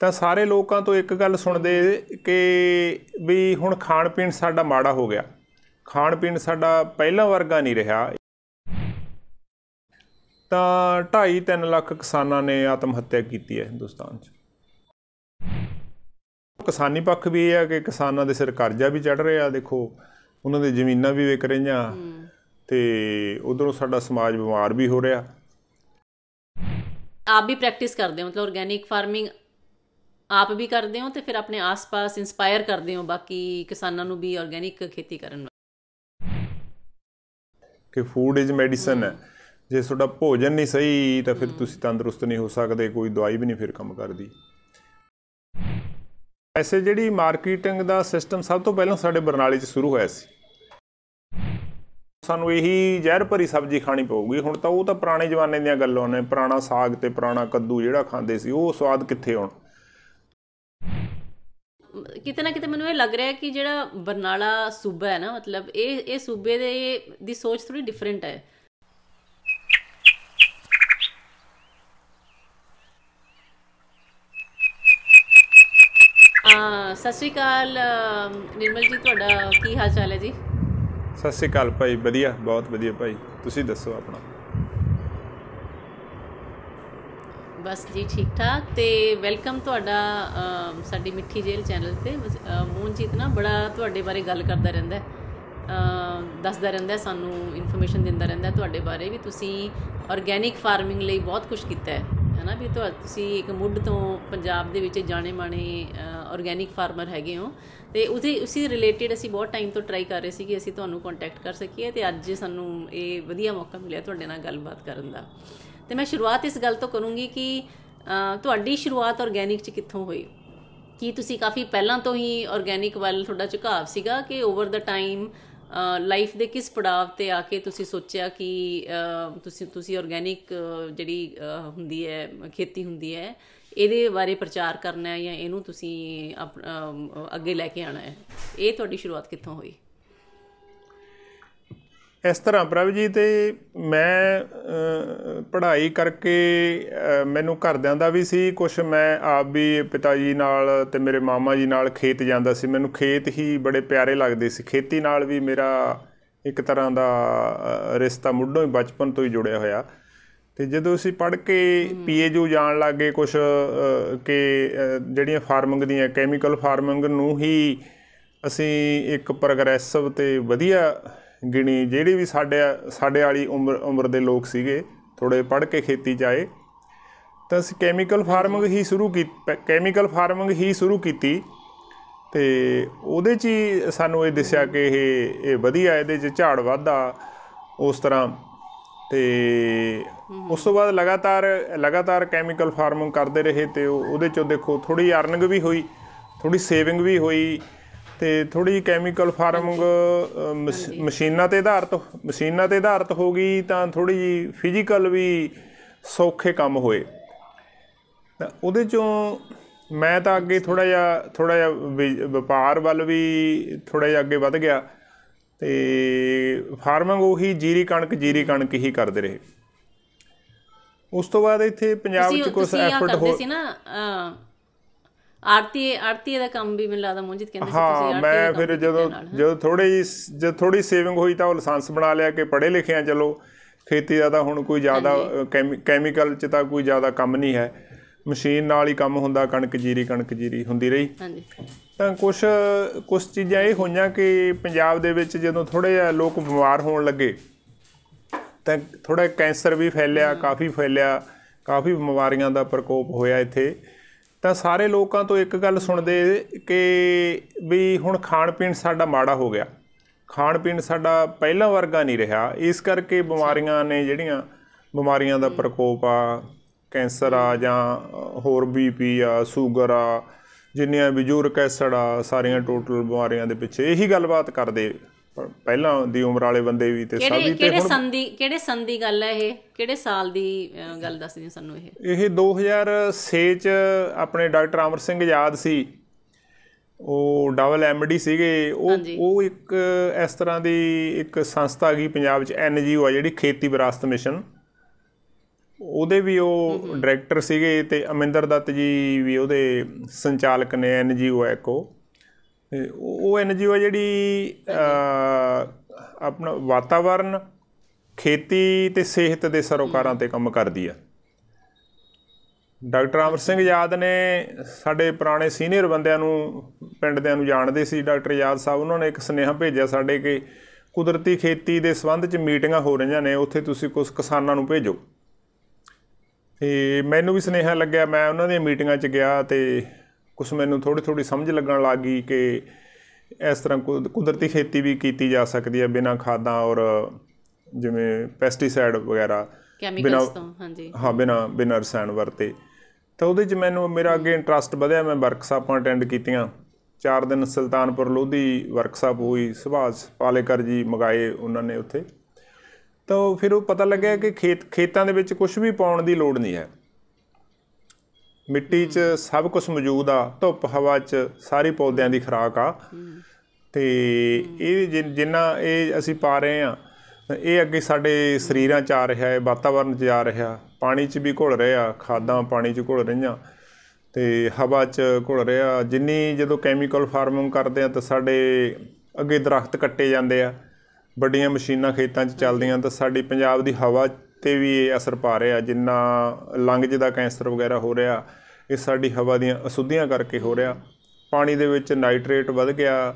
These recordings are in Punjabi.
ਤਾਂ ਸਾਰੇ ਲੋਕਾਂ ਤੋਂ ਇੱਕ ਗੱਲ ਸੁਣਦੇ ਕਿ ਵੀ ਹੁਣ ਖਾਣ ਪੀਣ ਸਾਡਾ ਮਾੜਾ ਹੋ ਗਿਆ ਖਾਣ ਪੀਣ ਸਾਡਾ ਪਹਿਲਾਂ ਵਰਗਾ ਨਹੀਂ ਰਿਹਾ ਤਾਂ 2.5 3 ਲੱਖ ਕਿਸਾਨਾਂ ਨੇ ਆਤਮ ਹੱਤਿਆ ਕੀਤੀ ਹੈ ਹਿੰਦੁਸਤਾਨ 'ਚ ਕਿਸਾਨੀ ਪੱਖ ਵੀ ਇਹ ਹੈ ਕਿ ਕਿਸਾਨਾਂ ਦੇ ਸਿਰ ਕਰਜ਼ਾ ਵੀ ਚੜ ਰਿਹਾ ਦੇਖੋ ਉਹਨਾਂ ਦੇ ਜ਼ਮੀਨਾਂ ਵੀ ਵਿਕ ਰਹੀਆਂ ਤੇ ਉਧਰੋਂ ਸਾਡਾ ਸਮਾਜ ਬਿਮਾਰ ਵੀ ਹੋ ਰਿਹਾ ਆਪ ਵੀ ਪ੍ਰੈਕਟਿਸ ਕਰਦੇ ਹੋ ਮਤਲਬ ਆਰਗੈਨਿਕ ਫਾਰਮਿੰਗ ਆਪ ਵੀ ਕਰਦੇ ਹੋ ਤੇ ਫਿਰ ਆਪਣੇ ਆਸ-ਪਾਸ ਇਨਸਪਾਇਰ ਕਰਦੇ ਹੋ ਬਾਕੀ ਕਿਸਾਨਾਂ ਨੂੰ ਵੀ ਆਰਗੈਨਿਕ ਖੇਤੀ ਕਰਨ ਕਿ ਫੂਡ ਇਜ਼ ਮੈਡੀਸਨ ਹੈ ਜੇ ਤੁਹਾਡਾ ਭੋਜਨ ਨਹੀਂ ਸਹੀ ਤਾਂ ਫਿਰ ਤੁਸੀਂ ਤੰਦਰੁਸਤ ਨਹੀਂ ਹੋ ਸਕਦੇ ਕੋਈ ਦਵਾਈ ਵੀ ਨਹੀਂ ਫਿਰ ਕੰਮ ਕਰਦੀ ਐਸੇ ਜਿਹੜੀ ਮਾਰਕੀਟਿੰਗ ਦਾ ਸਿਸਟਮ ਸਭ ਤੋਂ ਪਹਿਲਾਂ ਸਾਡੇ ਬਰਨਾਲੇ 'ਚ ਸ਼ੁਰੂ ਹੋਇਆ ਸੀ ਸਾਨੂੰ ਇਹੀ ਜ਼ਹਿਰ ਭਰੀ ਸਬਜ਼ੀ ਖਾਣੀ ਪਊਗੀ ਹੁਣ ਤਾਂ ਉਹ ਤਾਂ ਪੁਰਾਣੇ ਜ਼ਮਾਨੇ ਦੀਆਂ ਗੱਲਾਂ ਨੇ ਪੁਰਾਣਾ ਸਾਗ ਤੇ ਪੁਰਾਣਾ ਕੱਦੂ ਜਿਹੜਾ ਖਾਂਦੇ ਸੀ ਉਹ ਸਵਾਦ ਕਿੱਥੇ ਹੁਣ ਕਿਤੇ ਨਾ ਕਿਤੇ ਮੈਨੂੰ ਇਹ ਲੱਗ ਰਿਹਾ ਕਿ ਜਿਹੜਾ ਬਰਨਾਲਾ ਸੂਬਾ ਹੈ ਨਾ ਮਤਲਬ ਇਹ ਇਹ ਸੂਬੇ ਦੇ ਦੀ ਸੋਚ ਥੋੜੀ ਡਿਫਰੈਂਟ ਹੈ ਸਤਿ ਸ਼੍ਰੀ ਅਕਾਲ ਨਿਰਮਲ ਜੀ ਤੁਹਾਡਾ ਕੀ ਹਾਲ ਚਾਲ ਹੈ ਜੀ ਸਤਿ ਸ਼੍ਰੀ ਅਕਾਲ ਭਾਈ ਵਧੀਆ ਬਹੁਤ ਵਧੀਆ ਭਾਈ ਤੁਸੀਂ ਦੱਸੋ ਆਪਣਾ ਬਸ ਜੀ ਠੀਕ ਠਾਕ ਤੇ ਵੈਲਕਮ ਤੁਹਾਡਾ ਸਾਡੀ ਮਿੱਠੀ ਜੇਲ ਚੈਨਲ ਤੇ ਮੂਨਜੀਤ ਨਾ ਬੜਾ ਤੁਹਾਡੇ ਬਾਰੇ ਗੱਲ ਕਰਦਾ ਰਹਿੰਦਾ ਦੱਸਦਾ ਰਹਿੰਦਾ ਸਾਨੂੰ ਇਨਫੋਰਮੇਸ਼ਨ ਦਿੰਦਾ ਰਹਿੰਦਾ ਤੁਹਾਡੇ ਬਾਰੇ ਵੀ ਤੁਸੀਂ ਆਰਗੈਨਿਕ ਫਾਰਮਿੰਗ ਲਈ ਬਹੁਤ ਕੁਝ ਕੀਤਾ ਹੈ ਹਨਾ ਵੀ ਤੁਸੀਂ ਇੱਕ ਮੁੱਢ ਤੋਂ ਪੰਜਾਬ ਦੇ ਵਿੱਚ ਜਾਣੇ ਮਾਣੇ ਆਰਗੈਨਿਕ ਫਾਰਮਰ ਹੈਗੇ ਹੋ ਤੇ ਉਸੇ ਉਸੇ ਰਿਲੇਟਡ ਅਸੀਂ ਬਹੁਤ ਟਾਈਮ ਤੋਂ ਟਰਾਈ ਕਰ ਰਹੇ ਸੀ ਕਿ ਅਸੀਂ ਤੁਹਾਨੂੰ ਕੰਟੈਕਟ ਕਰ ਸਕੀਏ ਤੇ ਅੱਜ ਸਾਨੂੰ ਇਹ ਵਧੀਆ ਮੌਕਾ ਮਿਲਿਆ ਤੁਹਾਡੇ ਨਾਲ ਗੱਲਬਾਤ ਕਰਨ ਦਾ ਤੇ ਮੈਂ ਸ਼ੁਰੂਆਤ ਇਸ ਗੱਲ ਤੋਂ ਕਰੂੰਗੀ ਕਿ ਤੁਹਾਡੀ ਸ਼ੁਰੂਆਤ ਆਰਗੈਨਿਕ ਚ ਕਿੱਥੋਂ ਹੋਈ ਕੀ ਤੁਸੀਂ ਕਾਫੀ ਪਹਿਲਾਂ ਤੋਂ ਹੀ ਆਰਗੈਨਿਕ ਵੱਲ ਤੁਹਾਡਾ ਝੁਕਾਅ ਸੀਗਾ ਕਿ ਓਵਰ ਦਾ ਟਾਈਮ ਲਾਈਫ ਦੇ ਕਿਸ ਪੜਾਵ ਤੇ ਆ ਕੇ ਤੁਸੀਂ ਸੋਚਿਆ ਕਿ ਤੁਸੀਂ ਤੁਸੀਂ ਆਰਗੈਨਿਕ ਜਿਹੜੀ ਹੁੰਦੀ ਹੈ ਖੇਤੀ ਹੁੰਦੀ ਹੈ ਇਹਦੇ ਬਾਰੇ ਪ੍ਰਚਾਰ ਕਰਨਾ ਹੈ ਜਾਂ ਇਹਨੂੰ ਤੁਸੀਂ ਅੱਗੇ ਲੈ ਕੇ ਆਣਾ ਹੈ ਇਹ ਤੁਹਾਡੀ ਸ਼ੁਰੂਆਤ ਕਿੱਥੋਂ ਹੋਈ ਇਸ ਤਰ੍ਹਾਂ ਪ੍ਰਭ ਜੀ ਤੇ ਮੈਂ ਪੜ੍ਹਾਈ ਕਰਕੇ ਮੈਨੂੰ ਘਰਦਿਆਂ ਦਾ ਵੀ ਸੀ ਕੁਝ ਮੈਂ ਆਪ ਵੀ ਪਿਤਾ ਜੀ ਨਾਲ ਤੇ ਮੇਰੇ ਮਾਮਾ ਜੀ ਨਾਲ ਖੇਤ ਜਾਂਦਾ ਸੀ ਮੈਨੂੰ ਖੇਤ ਹੀ ਬੜੇ ਪਿਆਰੇ ਲੱਗਦੇ ਸੀ ਖੇਤੀ ਨਾਲ ਵੀ ਮੇਰਾ ਇੱਕ ਤਰ੍ਹਾਂ ਦਾ ਰਿਸ਼ਤਾ ਮੁੱਢੋਂ ਹੀ ਬਚਪਨ ਤੋਂ ਹੀ ਜੁੜਿਆ ਹੋਇਆ ਤੇ ਜਦੋਂ ਅਸੀਂ ਪੜ੍ਹ ਕੇ ਪੀਏਯੂ ਜਾਣ ਲੱਗੇ ਕੁਝ ਕਿ ਜਿਹੜੀਆਂ ਫਾਰਮਿੰਗ ਦੀਆਂ ਕੈਮੀਕਲ ਫਾਰਮਿੰਗ ਨੂੰ ਹੀ ਅਸੀਂ ਇੱਕ ਪ੍ਰੋਗਰੈਸਿਵ ਤੇ ਵਧੀਆ ਗਿਣੀ ਜਿਹੜੀ ਵੀ ਸਾਡੇ ਸਾਡੇ ਵਾਲੀ ਉਮਰ ਉਮਰ ਦੇ ਲੋਕ ਸੀਗੇ ਥੋੜੇ ਪੜ ਕੇ ਖੇਤੀ ਚ ਆਏ ਤਾਂ ਅਸੀਂ ਕੈਮੀਕਲ ਫਾਰਮਿੰਗ ਹੀ ਸ਼ੁਰੂ ਕੀਤੀ ਕੈਮੀਕਲ ਫਾਰਮਿੰਗ ਹੀ ਸ਼ੁਰੂ ਕੀਤੀ ਤੇ ਉਹਦੇ 'ਚ ਹੀ ਸਾਨੂੰ ਇਹ ਦਿਸਿਆ ਕਿ ਇਹ ਇਹ ਵਧੀਆ ਇਹਦੇ 'ਚ ਝਾੜ ਵਾਧਾ ਉਸ ਤਰ੍ਹਾਂ ਤੇ ਉਸ ਤੋਂ ਬਾਅਦ ਲਗਾਤਾਰ ਲਗਾਤਾਰ ਕੈਮੀਕਲ ਫਾਰਮਿੰਗ ਕਰਦੇ ਰਹੇ ਤੇ ਉਹਦੇ 'ਚੋਂ ਦੇਖੋ ਥੋੜੀ ਅਰਨਿੰਗ ਵੀ ਹੋਈ ਥੋੜੀ ਸੇਵਿੰਗ ਵੀ ਹੋਈ ਤੇ ਥੋੜੀ ਕੈਮੀਕਲ ਫਾਰਮਿੰਗ ਮਸ਼ੀਨਾਂ ਤੇ ਆਧਾਰਿਤ ਮਸ਼ੀਨਾਂ ਤੇ ਆਧਾਰਿਤ ਹੋ ਗਈ ਤਾਂ ਥੋੜੀ ਜੀ ਫਿਜ਼ੀਕਲ ਵੀ ਸੌਖੇ ਕੰਮ ਹੋਏ ਤਾਂ ਉਹਦੇ ਚੋਂ ਮੈਂ ਤਾਂ ਅੱਗੇ ਥੋੜਾ ਜਿਹਾ ਥੋੜਾ ਜਿਹਾ ਵਪਾਰ ਵੱਲ ਵੀ ਥੋੜਾ ਜਿਹਾ ਅੱਗੇ ਵਧ ਗਿਆ ਤੇ ਫਾਰਮਿੰਗ ਉਹੀ ਜੀਰੀ ਕਣਕ ਜੀਰੀ ਕਣਕ ਹੀ ਕਰਦੇ ਰਹੇ ਉਸ ਤੋਂ ਬਾਅਦ ਇੱਥੇ ਪੰਜਾਬ 'ਚ ਕੁਝ ਐਫਰਟ ਹੋ ਸੀ ਨਾ ਆਰਤੀ ਆਰਤੀ ਦਾ ਕੰਮ ਵੀ ਮੈਨੂੰ ਲੱਗਦਾ ਮੁੰਜਿਤ ਕਹਿੰਦੇ ਸੀ ਤੁਸੀਂ ਹਾਂ ਮੈਂ ਫਿਰ ਜਦੋਂ ਜਦੋਂ ਥੋੜੀ ਜਦ ਥੋੜੀ ਸੇਵਿੰਗ ਹੋਈ ਤਾਂ ਉਹ ਲਾਇਸੈਂਸ ਬਣਾ ਲਿਆ ਕਿ ਪੜ੍ਹੇ ਲਿਖੇ ਆ ਚਲੋ ਖੇਤੀ ਦਾ ਤਾਂ ਹੁਣ ਕੋਈ ਜ਼ਿਆਦਾ ਕੈਮੀਕਲ ਚ ਤਾਂ ਕੋਈ ਜ਼ਿਆਦਾ ਕੰਮ ਨਹੀਂ ਹੈ ਮਸ਼ੀਨ ਨਾਲ ਹੀ ਕੰਮ ਹੁੰਦਾ ਕਣਕ ਜੀਰੀ ਕਣਕ ਜੀਰੀ ਹੁੰਦੀ ਰਹੀ ਹਾਂਜੀ ਤਾਂ ਕੁਝ ਕੁਝ ਚੀਜ਼ਾਂ ਇਹ ਹੋਈਆਂ ਕਿ ਪੰਜਾਬ ਦੇ ਵਿੱਚ ਜਦੋਂ ਥੋੜੇ ਜਿਹਾ ਲੋਕ ਬਿਮਾਰ ਹੋਣ ਲੱਗੇ ਤਾਂ ਥੋੜਾ ਕੈਂਸਰ ਵੀ ਫੈਲਿਆ ਕਾਫੀ ਫੈਲਿਆ ਕਾਫੀ ਬਿਮਾਰੀਆਂ ਦਾ ਪ੍ਰਕੋਪ ਹੋਇਆ ਇੱਥੇ ਤਾਂ ਸਾਰੇ ਲੋਕਾਂ ਤੋਂ ਇੱਕ ਗੱਲ ਸੁਣਦੇ ਕਿ ਵੀ ਹੁਣ ਖਾਣ ਪੀਣ ਸਾਡਾ ਮਾੜਾ ਹੋ ਗਿਆ ਖਾਣ ਪੀਣ ਸਾਡਾ ਪਹਿਲਾਂ ਵਰਗਾ ਨਹੀਂ ਰਿਹਾ ਇਸ ਕਰਕੇ ਬਿਮਾਰੀਆਂ ਨੇ ਜਿਹੜੀਆਂ ਬਿਮਾਰੀਆਂ ਦਾ ਪ੍ਰਕੋਪ ਆ ਕੈਂਸਰ ਆ ਜਾਂ ਹੋਰ ਬੀਪੀ ਆ ਸ਼ੂਗਰ ਆ ਜਿੰਨੀਆਂ ਵੀ ਜੂਰ ਕੈਸੜ ਆ ਸਾਰੀਆਂ ਟੋਟਲ ਬਿਮਾਰੀਆਂ ਦੇ ਪਿੱਛੇ ਇਹੀ ਗੱਲਬਾਤ ਕਰਦੇ ਪਹਿਲਾਂ ਦੀ ਉਮਰ ਵਾਲੇ ਬੰਦੇ ਵੀ ਤੇ ਸਭੀ ਤੇ ਕਿਹੜੇ ਸੰਦੀ ਦੀ ਕਿਹੜੇ ਸੰਦੀ ਦੀ ਗੱਲ ਹੈ ਇਹ ਕਿਹੜੇ ਸਾਲ ਦੀ ਗੱਲ ਦੱਸਦੀ ਹੈ ਸਾਨੂੰ ਇਹ ਇਹ 2006 ਚ ਆਪਣੇ ਡਾਕਟਰ ਅਮਰ ਸਿੰਘ ਯਾਦ ਸੀ ਉਹ ਡਬਲ ਐਮਡੀ ਸੀਗੇ ਉਹ ਉਹ ਇੱਕ ਇਸ ਤਰ੍ਹਾਂ ਦੀ ਇੱਕ ਸੰਸਥਾ ਗਈ ਪੰਜਾਬ ਚ ਐਨਜੀਓ ਆ ਜਿਹੜੀ ਖੇਤੀ ਵਿਰਾਸਤ ਮਿਸ਼ਨ ਉਹਦੇ ਵੀ ਉਹ ਡਾਇਰੈਕਟਰ ਸੀਗੇ ਤੇ ਅਮਿੰਦਰ ਦੱਤ ਜੀ ਵੀ ਉਹਦੇ ਸੰਚਾਲਕ ਨੇ ਐਨਜੀਓ ਐਕੋ ਉਹ ਐਨਜੀਓ ਜਿਹੜੀ ਆਪਣਾ ਵਾਤਾਵਰਨ ਖੇਤੀ ਤੇ ਸਿਹਤ ਦੇ ਸਰੋਕਾਰਾਂ ਤੇ ਕੰਮ ਕਰਦੀ ਆ ਡਾਕਟਰ ਅਮਰ ਸਿੰਘ ਯਾਦ ਨੇ ਸਾਡੇ ਪੁਰਾਣੇ ਸੀਨੀਅਰ ਬੰਦਿਆਂ ਨੂੰ ਪਿੰਡ ਨੂੰ ਜਾਣਦੇ ਸੀ ਡਾਕਟਰ ਯਾਦ ਸਾਹਿਬ ਉਹਨਾਂ ਨੇ ਇੱਕ ਸਨੇਹਾ ਭੇਜਿਆ ਸਾਡੇ ਕਿ ਕੁਦਰਤੀ ਖੇਤੀ ਦੇ ਸੰਬੰਧ ਚ ਮੀਟਿੰਗਾਂ ਹੋ ਰਹੀਆਂ ਨੇ ਉੱਥੇ ਤੁਸੀਂ ਕੁਝ ਕਿਸਾਨਾਂ ਨੂੰ ਭੇਜੋ ਤੇ ਮੈਨੂੰ ਵੀ ਸਨੇਹਾ ਲੱਗਿਆ ਮੈਂ ਉਹਨਾਂ ਦੀਆਂ ਮੀਟਿੰਗਾਂ 'ਚ ਗਿਆ ਤੇ ਕੁਝ ਮੈਨੂੰ ਥੋੜੀ ਥੋੜੀ ਸਮਝ ਲੱਗਣ ਲੱਗ ਗਈ ਕਿ ਇਸ ਤਰ੍ਹਾਂ ਕੁਦਰਤੀ ਖੇਤੀ ਵੀ ਕੀਤੀ ਜਾ ਸਕਦੀ ਹੈ ਬਿਨਾਂ ਖਾਦਾਂ ਔਰ ਜਿਵੇਂ ਪੈਸਟੀਸਾਈਡ ਵਗੈਰਾ ਕੈਮੀਕਲਸ ਤੋਂ ਹਾਂਜੀ ਹਾਂ ਬਿਨਾਂ ਬਿਨਾਂ ਰਸਾਇਣ ਵਰਤੇ ਤਾਂ ਉਹਦੇ 'ਚ ਮੈਨੂੰ ਮੇਰਾ ਅੱਗੇ ਇੰਟਰਸਟ ਵਧਿਆ ਮੈਂ ਵਰਕਸ਼ਾਪਾਂ ਅਟੈਂਡ ਕੀਤੀਆਂ ਚਾਰ ਦਿਨ ਸੁਲਤਾਨਪੁਰ ਲੋਧੀ ਵਰਕਸ਼ਾਪ ਹੋਈ ਸੁਭਾਸ਼ ਪਾਲੇਕਰ ਜੀ ਮਗਾਏ ਉਹਨਾਂ ਨੇ ਉੱਥੇ ਤਾਂ ਫਿਰ ਉਹ ਪਤਾ ਲੱਗਿਆ ਕਿ ਖੇਤ ਖੇਤਾਂ ਦੇ ਵਿੱਚ ਕੁਝ ਵੀ ਪਾਉਣ ਦੀ ਲੋੜ ਨਹੀਂ ਹੈ ਮਿੱਟੀ 'ਚ ਸਭ ਕੁਝ ਮੌਜੂਦ ਆ ਧੁੱਪ ਹਵਾ 'ਚ ਸਾਰੇ ਪੌਦਿਆਂ ਦੀ ਖੁਰਾਕ ਆ ਤੇ ਇਹ ਜਿੰਨਾ ਇਹ ਅਸੀਂ ਪਾ ਰਹੇ ਆ ਇਹ ਅੱਗੇ ਸਾਡੇ ਸਰੀਰਾਂ 'ਚ ਆ ਰਿਹਾ ਹੈ ਵਾਤਾਵਰਣ 'ਚ ਆ ਰਿਹਾ ਪਾਣੀ 'ਚ ਵੀ ਘੁਲ ਰਿਹਾ ਖਾਦਾਂ ਪਾਣੀ 'ਚ ਘੁਲ ਰਹੀਆਂ ਤੇ ਹਵਾ 'ਚ ਘੁਲ ਰਿਹਾ ਜਿੰਨੀ ਜਦੋਂ ਕੈਮੀਕਲ ਫਾਰਮਿੰਗ ਕਰਦੇ ਆ ਤਾਂ ਸਾਡੇ ਅੱਗੇ ਦਰਖਤ ਕੱਟੇ ਜਾਂਦੇ ਆ ਵੱਡੀਆਂ ਮਸ਼ੀਨਾਂ ਖੇਤਾਂ 'ਚ ਚੱਲਦੀਆਂ ਤਾਂ ਸਾਡੀ ਪੰਜਾਬ ਦੀ ਹਵਾ ਤੇ ਵੀ ਇਹ ਅਸਰ ਪਾ ਰਿਹਾ ਜਿੰਨਾ ਲੰਗਜ ਦਾ ਕੈਂਸਰ ਵਗੈਰਾ ਹੋ ਰਿਹਾ ਇਹ ਸਾਡੀ ਹਵਾ ਦੀਆਂ ਅਸ਼ੁੱਧੀਆਂ ਕਰਕੇ ਹੋ ਰਿਹਾ ਪਾਣੀ ਦੇ ਵਿੱਚ ਨਾਈਟ੍ਰੇਟ ਵੱਧ ਗਿਆ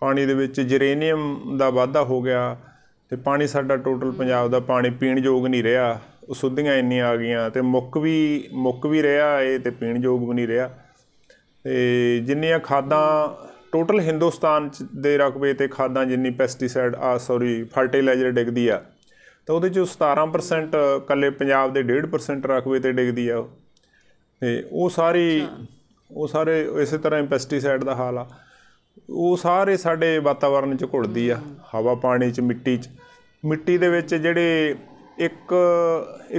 ਪਾਣੀ ਦੇ ਵਿੱਚ ਜਰੇਨੀਅਮ ਦਾ ਵਾਧਾ ਹੋ ਗਿਆ ਤੇ ਪਾਣੀ ਸਾਡਾ ਟੋਟਲ ਪੰਜਾਬ ਦਾ ਪਾਣੀ ਪੀਣ ਯੋਗ ਨਹੀਂ ਰਿਹਾ ਅਸ਼ੁੱਧੀਆਂ ਇੰਨੀਆਂ ਆ ਗਈਆਂ ਤੇ ਮੁੱਕ ਵੀ ਮੁੱਕ ਵੀ ਰਿਹਾ ਇਹ ਤੇ ਪੀਣ ਯੋਗ ਵੀ ਨਹੀਂ ਰਿਹਾ ਤੇ ਜਿੰਨੀਆਂ ਖਾਦਾਂ ਟੋਟਲ ਹਿੰਦੁਸਤਾਨ ਦੇ ਰਕਬੇ ਤੇ ਖਾਦਾਂ ਜਿੰਨੀ ਪੈਸਟੀਸਾਈਡ ਆ ਸੌਰੀ ਫਰਟੀਲਾਈਜ਼ਰ ਡਿੱਗਦੀ ਆ ਤਾਂ ਉਹਦੇ ਚ 17% ਕੱਲੇ ਪੰਜਾਬ ਦੇ 1.5% ਰਕਬੇ ਤੇ ਡਿੱਗਦੀ ਆ ਤੇ ਉਹ ਸਾਰੀ ਉਹ ਸਾਰੇ ਇਸੇ ਤਰ੍ਹਾਂ ਇੰਪੈਸਟੀਸਾਈਡ ਪੈਸਟੀਸਾਈਡ ਦਾ ਹਾਲ ਆ ਉਹ ਸਾਰੇ ਸਾਡੇ ਵਾਤਾਵਰਣ 'ਚ ਘੁਲਦੀ ਆ ਹਵਾ ਪਾਣੀ 'ਚ ਮਿੱਟੀ 'ਚ ਮਿੱਟੀ ਦੇ ਵਿੱਚ ਜਿਹੜੇ ਇੱਕ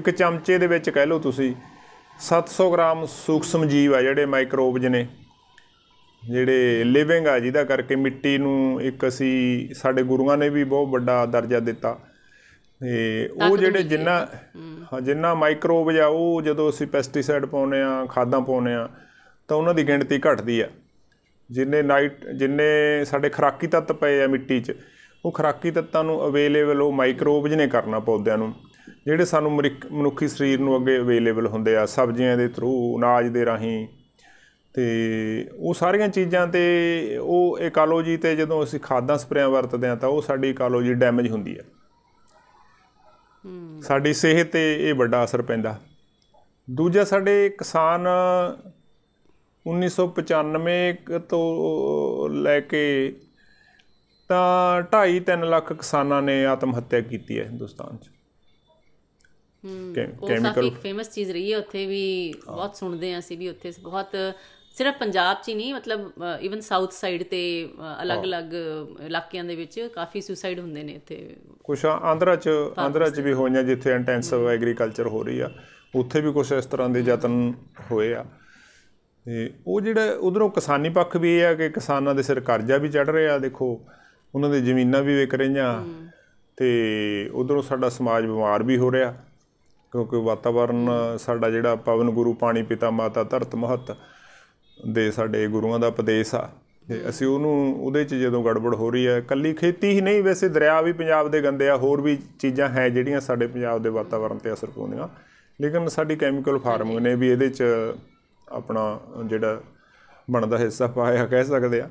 ਇੱਕ ਚਮਚੇ ਦੇ ਵਿੱਚ ਕਹਿ ਲਓ ਤੁਸੀਂ 700 ਗ੍ਰਾਮ ਸੂਖਸ਼ਮ ਜੀਵ ਆ ਜਿਹੜੇ ਮਾਈਕਰੋਬਜ ਨੇ ਜਿਹੜੇ ਲਿਵਿੰਗ ਆ ਜਿਹਦਾ ਕਰਕੇ ਮਿੱਟੀ ਨੂੰ ਇੱਕ ਅਸੀਂ ਸਾਡੇ ਗੁਰੂਆਂ ਨੇ ਵੀ ਬਹੁਤ ਵੱਡਾ ਦਰਜਾ ਦਿੱਤਾ ਤੇ ਉਹ ਜਿਹੜੇ ਜਿੰਨਾ ਜਿੰਨਾ ਮਾਈਕਰੋਬ ਆ ਉਹ ਜਦੋਂ ਅਸੀਂ ਪੈਸਟੀਸਾਈਡ ਪਾਉਨੇ ਆ ਖਾਦਾਂ ਪਾਉਨੇ ਆ ਤਾਂ ਉਹਨਾਂ ਦੀ ਗਿਣਤੀ ਘਟਦੀ ਆ ਜਿੰਨੇ ਨਾਈਟ ਜਿੰਨੇ ਸਾਡੇ ਖਰਾਕੀ ਤੱਤ ਪਏ ਆ ਮਿੱਟੀ 'ਚ ਉਹ ਖਰਾਕੀ ਤੱਤਾਂ ਨੂੰ ਅਵੇਲੇਬਲ ਉਹ ਮਾਈਕਰੋਬਜ ਨੇ ਕਰਨਾ ਪੌਦਿਆਂ ਨੂੰ ਜਿਹੜੇ ਸਾਨੂੰ ਮਨੁੱਖੀ ਸਰੀਰ ਨੂੰ ਅੱਗੇ ਅਵੇਲੇਬਲ ਹੁੰਦੇ ਆ ਸਬਜ਼ੀਆਂ ਦੇ ਥਰੂ ਅਨਾਜ ਦੇ ਰਾਹੀਂ ਤੇ ਉਹ ਸਾਰੀਆਂ ਚੀਜ਼ਾਂ ਤੇ ਉਹ ਇਕੋਲੋਜੀ ਤੇ ਜਦੋਂ ਅਸੀਂ ਖਾਦਾਂ ਸਪਰੇਆਂ ਵਰਤਦੇ ਆ ਤਾਂ ਉਹ ਸਾਡੀ ਇਕੋਲੋਜੀ ਡੈਮੇਜ ਹੁੰਦੀ ਆ ਸਾਡੀ ਸਿਹਤ ਤੇ ਇਹ ਵੱਡਾ ਅਸਰ ਪੈਂਦਾ ਦੂਜਾ ਸਾਡੇ ਕਿਸਾਨ 1995 ਤੋਂ ਲੈ ਕੇ ਤਾਂ 2.5 3 ਲੱਖ ਕਿਸਾਨਾਂ ਨੇ ਆਤਮ ਹੱਤਿਆ ਕੀਤੀ ਹੈ ਹਿੰਦੁਸਤਾਨ 'ਚ ਹੂੰ ਕੈਮੀਕਲ ਫੇਮਸ ਚੀਜ਼ ਰਹੀ ਹੈ ਉੱਥੇ ਵੀ ਬਹੁਤ ਸੁਣਦੇ ਆਂ ਅਸੀਂ ਵੀ ਉੱਥੇ ਬਹੁਤ ਸਿਰਫ ਪੰਜਾਬ 'ਚ ਹੀ ਨਹੀਂ ਮਤਲਬ ਇਵਨ ਸਾਊਥ ਸਾਈਡ ਤੇ ਅਲੱਗ-ਅਲੱਗ ਇਲਾਕਿਆਂ ਦੇ ਵਿੱਚ ਕਾਫੀ ਸੁਸਾਈਡ ਹੁੰਦੇ ਨੇ ਇੱਥੇ ਕੁਛ ਆਂਧਰਾ 'ਚ ਆਂਧਰਾ 'ਚ ਵੀ ਹੋਈਆਂ ਜਿੱਥੇ ਇੰਟੈਂਸਿਵ ਐਗਰੀਕਲਚਰ ਹੋ ਰਹੀ ਆ ਉੱਥੇ ਵੀ ਕੁਝ ਇਸ ਤਰ੍ਹਾਂ ਦੇ ਯਤਨ ਹੋਏ ਆ ਤੇ ਉਹ ਜਿਹੜਾ ਉਧਰੋਂ ਕਿਸਾਨੀ ਪੱਖ ਵੀ ਇਹ ਆ ਕਿ ਕਿਸਾਨਾਂ ਦੇ ਸਿਰ ਕਰਜ਼ਾ ਵੀ ਚੜ ਰਿਹਾ ਦੇਖੋ ਉਹਨਾਂ ਦੀ ਜ਼ਮੀਨਾਂ ਵੀ ਵਿਕ ਰਹੀਆਂ ਤੇ ਉਧਰੋਂ ਸਾਡਾ ਸਮਾਜ ਬਿਮਾਰ ਵੀ ਹੋ ਰਿਹਾ ਕਿਉਂਕਿ ਵਾਤਾਵਰਨ ਸਾਡਾ ਜਿਹੜਾ ਪਵਨ ਗੁਰੂ ਪਾਣੀ ਪਿਤਾ ਮਾਤਾ ਧਰਤ ਮਹਤ ਦੇ ਸਾਡੇ ਗੁਰੂਆਂ ਦਾ ਉਪਦੇਸ਼ ਆ ਤੇ ਅਸੀਂ ਉਹਨੂੰ ਉਹਦੇ 'ਚ ਜਦੋਂ ਗੜਬੜ ਹੋ ਰਹੀ ਹੈ ਕੱਲੀ ਖੇਤੀ ਹੀ ਨਹੀਂ ਵੈਸੇ ਦਰਿਆ ਵੀ ਪੰਜਾਬ ਦੇ ਗੰਦੇ ਆ ਹੋਰ ਵੀ ਚੀਜ਼ਾਂ ਹੈ ਜਿਹੜੀਆਂ ਸਾਡੇ ਪੰਜਾਬ ਦੇ ਵਾਤਾਵਰਣ ਤੇ ਅਸਰ ਪਾਉਂਦੀਆਂ ਲੇਕਿਨ ਸਾਡੀ ਕੈਮੀਕਲ ਫਾਰਮਿੰਗ ਨੇ ਵੀ ਇਹਦੇ 'ਚ ਆਪਣਾ ਜਿਹੜਾ ਬਣਦਾ ਹਿੱਸਾ ਪਾਇਆ ਕਹਿ ਸਕਦੇ ਆ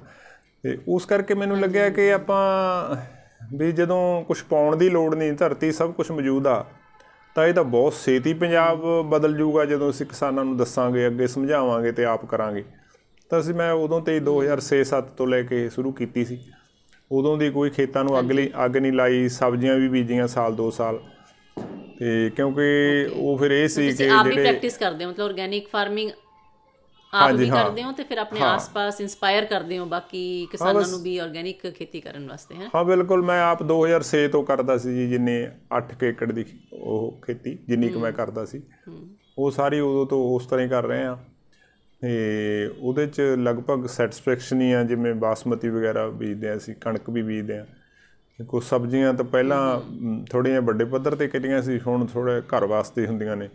ਤੇ ਉਸ ਕਰਕੇ ਮੈਨੂੰ ਲੱਗਿਆ ਕਿ ਆਪਾਂ ਵੀ ਜਦੋਂ ਕੁਝ ਪਾਉਣ ਦੀ ਲੋੜ ਨਹੀਂ ਧਰਤੀ ਸਭ ਕੁਝ ਮੌਜੂਦ ਆ ਤਾਂ ਇਹ ਤਾਂ ਬਹੁਤ ਸੇਤੀ ਪੰਜਾਬ ਬਦਲ ਜਾਊਗਾ ਜਦੋਂ ਅਸੀਂ ਕਿਸਾਨਾਂ ਨੂੰ ਦੱਸਾਂਗੇ ਅੱਗੇ ਸਮਝਾਵਾਂਗੇ ਤੇ ਆਪ ਕਰਾਂਗੇ ਤਾਂ ਅਸੀਂ ਮੈਂ ਉਦੋਂ ਤੇ 2006-7 ਤੋਂ ਲੈ ਕੇ ਸ਼ੁਰੂ ਕੀਤੀ ਸੀ ਉਦੋਂ ਦੀ ਕੋਈ ਖੇਤਾਂ ਨੂੰ ਅੱਗ ਲਈ ਅੱਗ ਨਹੀਂ ਲਾਈ ਸਬਜ਼ੀਆਂ ਵੀ ਬੀਜੀਆਂ ਸਾਲ 2 ਸਾਲ ਤੇ ਕਿਉਂਕਿ ਉਹ ਫਿਰ ਇਹ ਸੀ ਕਿ ਜਿਹੜੇ ਆਪ ਵੀ ਪ੍ਰੈਕਟਿਸ ਕਰਦੇ ਹੋ ਮਤਲਬ ਆਰਗੈਨਿਕ ਫਾਰਮਿੰਗ ਆਪ ਵੀ ਕਰਦੇ ਹੋ ਤੇ ਫਿਰ ਆਪਣੇ ਆਸ-ਪਾਸ ਇਨਸਪਾਇਰ ਕਰਦੇ ਹੋ ਬਾਕੀ ਕਿਸਾਨਾਂ ਨੂੰ ਵੀ ਆਰਗੈਨਿਕ ਖੇਤੀ ਕਰਨ ਵਾਸਤੇ ਹਾਂ ਹਾਂ ਬਿਲਕੁਲ ਮੈਂ ਆਪ 2006 ਤੋਂ ਕਰਦਾ ਸੀ ਜੀ ਜਿੰਨੇ 8 ਏਕੜ ਦੀ ਉਹ ਖੇਤੀ ਜਿੰਨੀ ਕੁ ਮੈਂ ਕਰਦਾ ਸੀ ਉਹ ਸਾਰੀ ਉਦੋਂ ਤੋਂ ਉਸ ਤਰ੍ਹਾਂ ਹੀ ਕਰ ਰਹੇ ਆ ਤੇ ਉਹਦੇ ਚ ਲਗਭਗ ਸੈਟੀਸਫੈਕਸ਼ਨ ਹੀ ਆ ਜਿਵੇਂ ਬਾਸਮਤੀ ਵਗੈਰਾ ਬੀਜਦੇ ਆ ਅਸੀਂ ਕਣਕ ਵੀ ਬੀਜਦੇ ਆ ਕੋ ਸਬਜ਼ੀਆਂ ਤਾਂ ਪਹਿਲਾਂ ਥੋੜੀਆਂ ਵੱਡੇ ਪੱਧਰ ਤੇ ਕਿਤੀਆਂ ਸੀ ਹੁਣ ਥੋੜਾ ਘਰ ਵਾਸਤੇ ਹੁੰਦੀਆਂ ਨੇ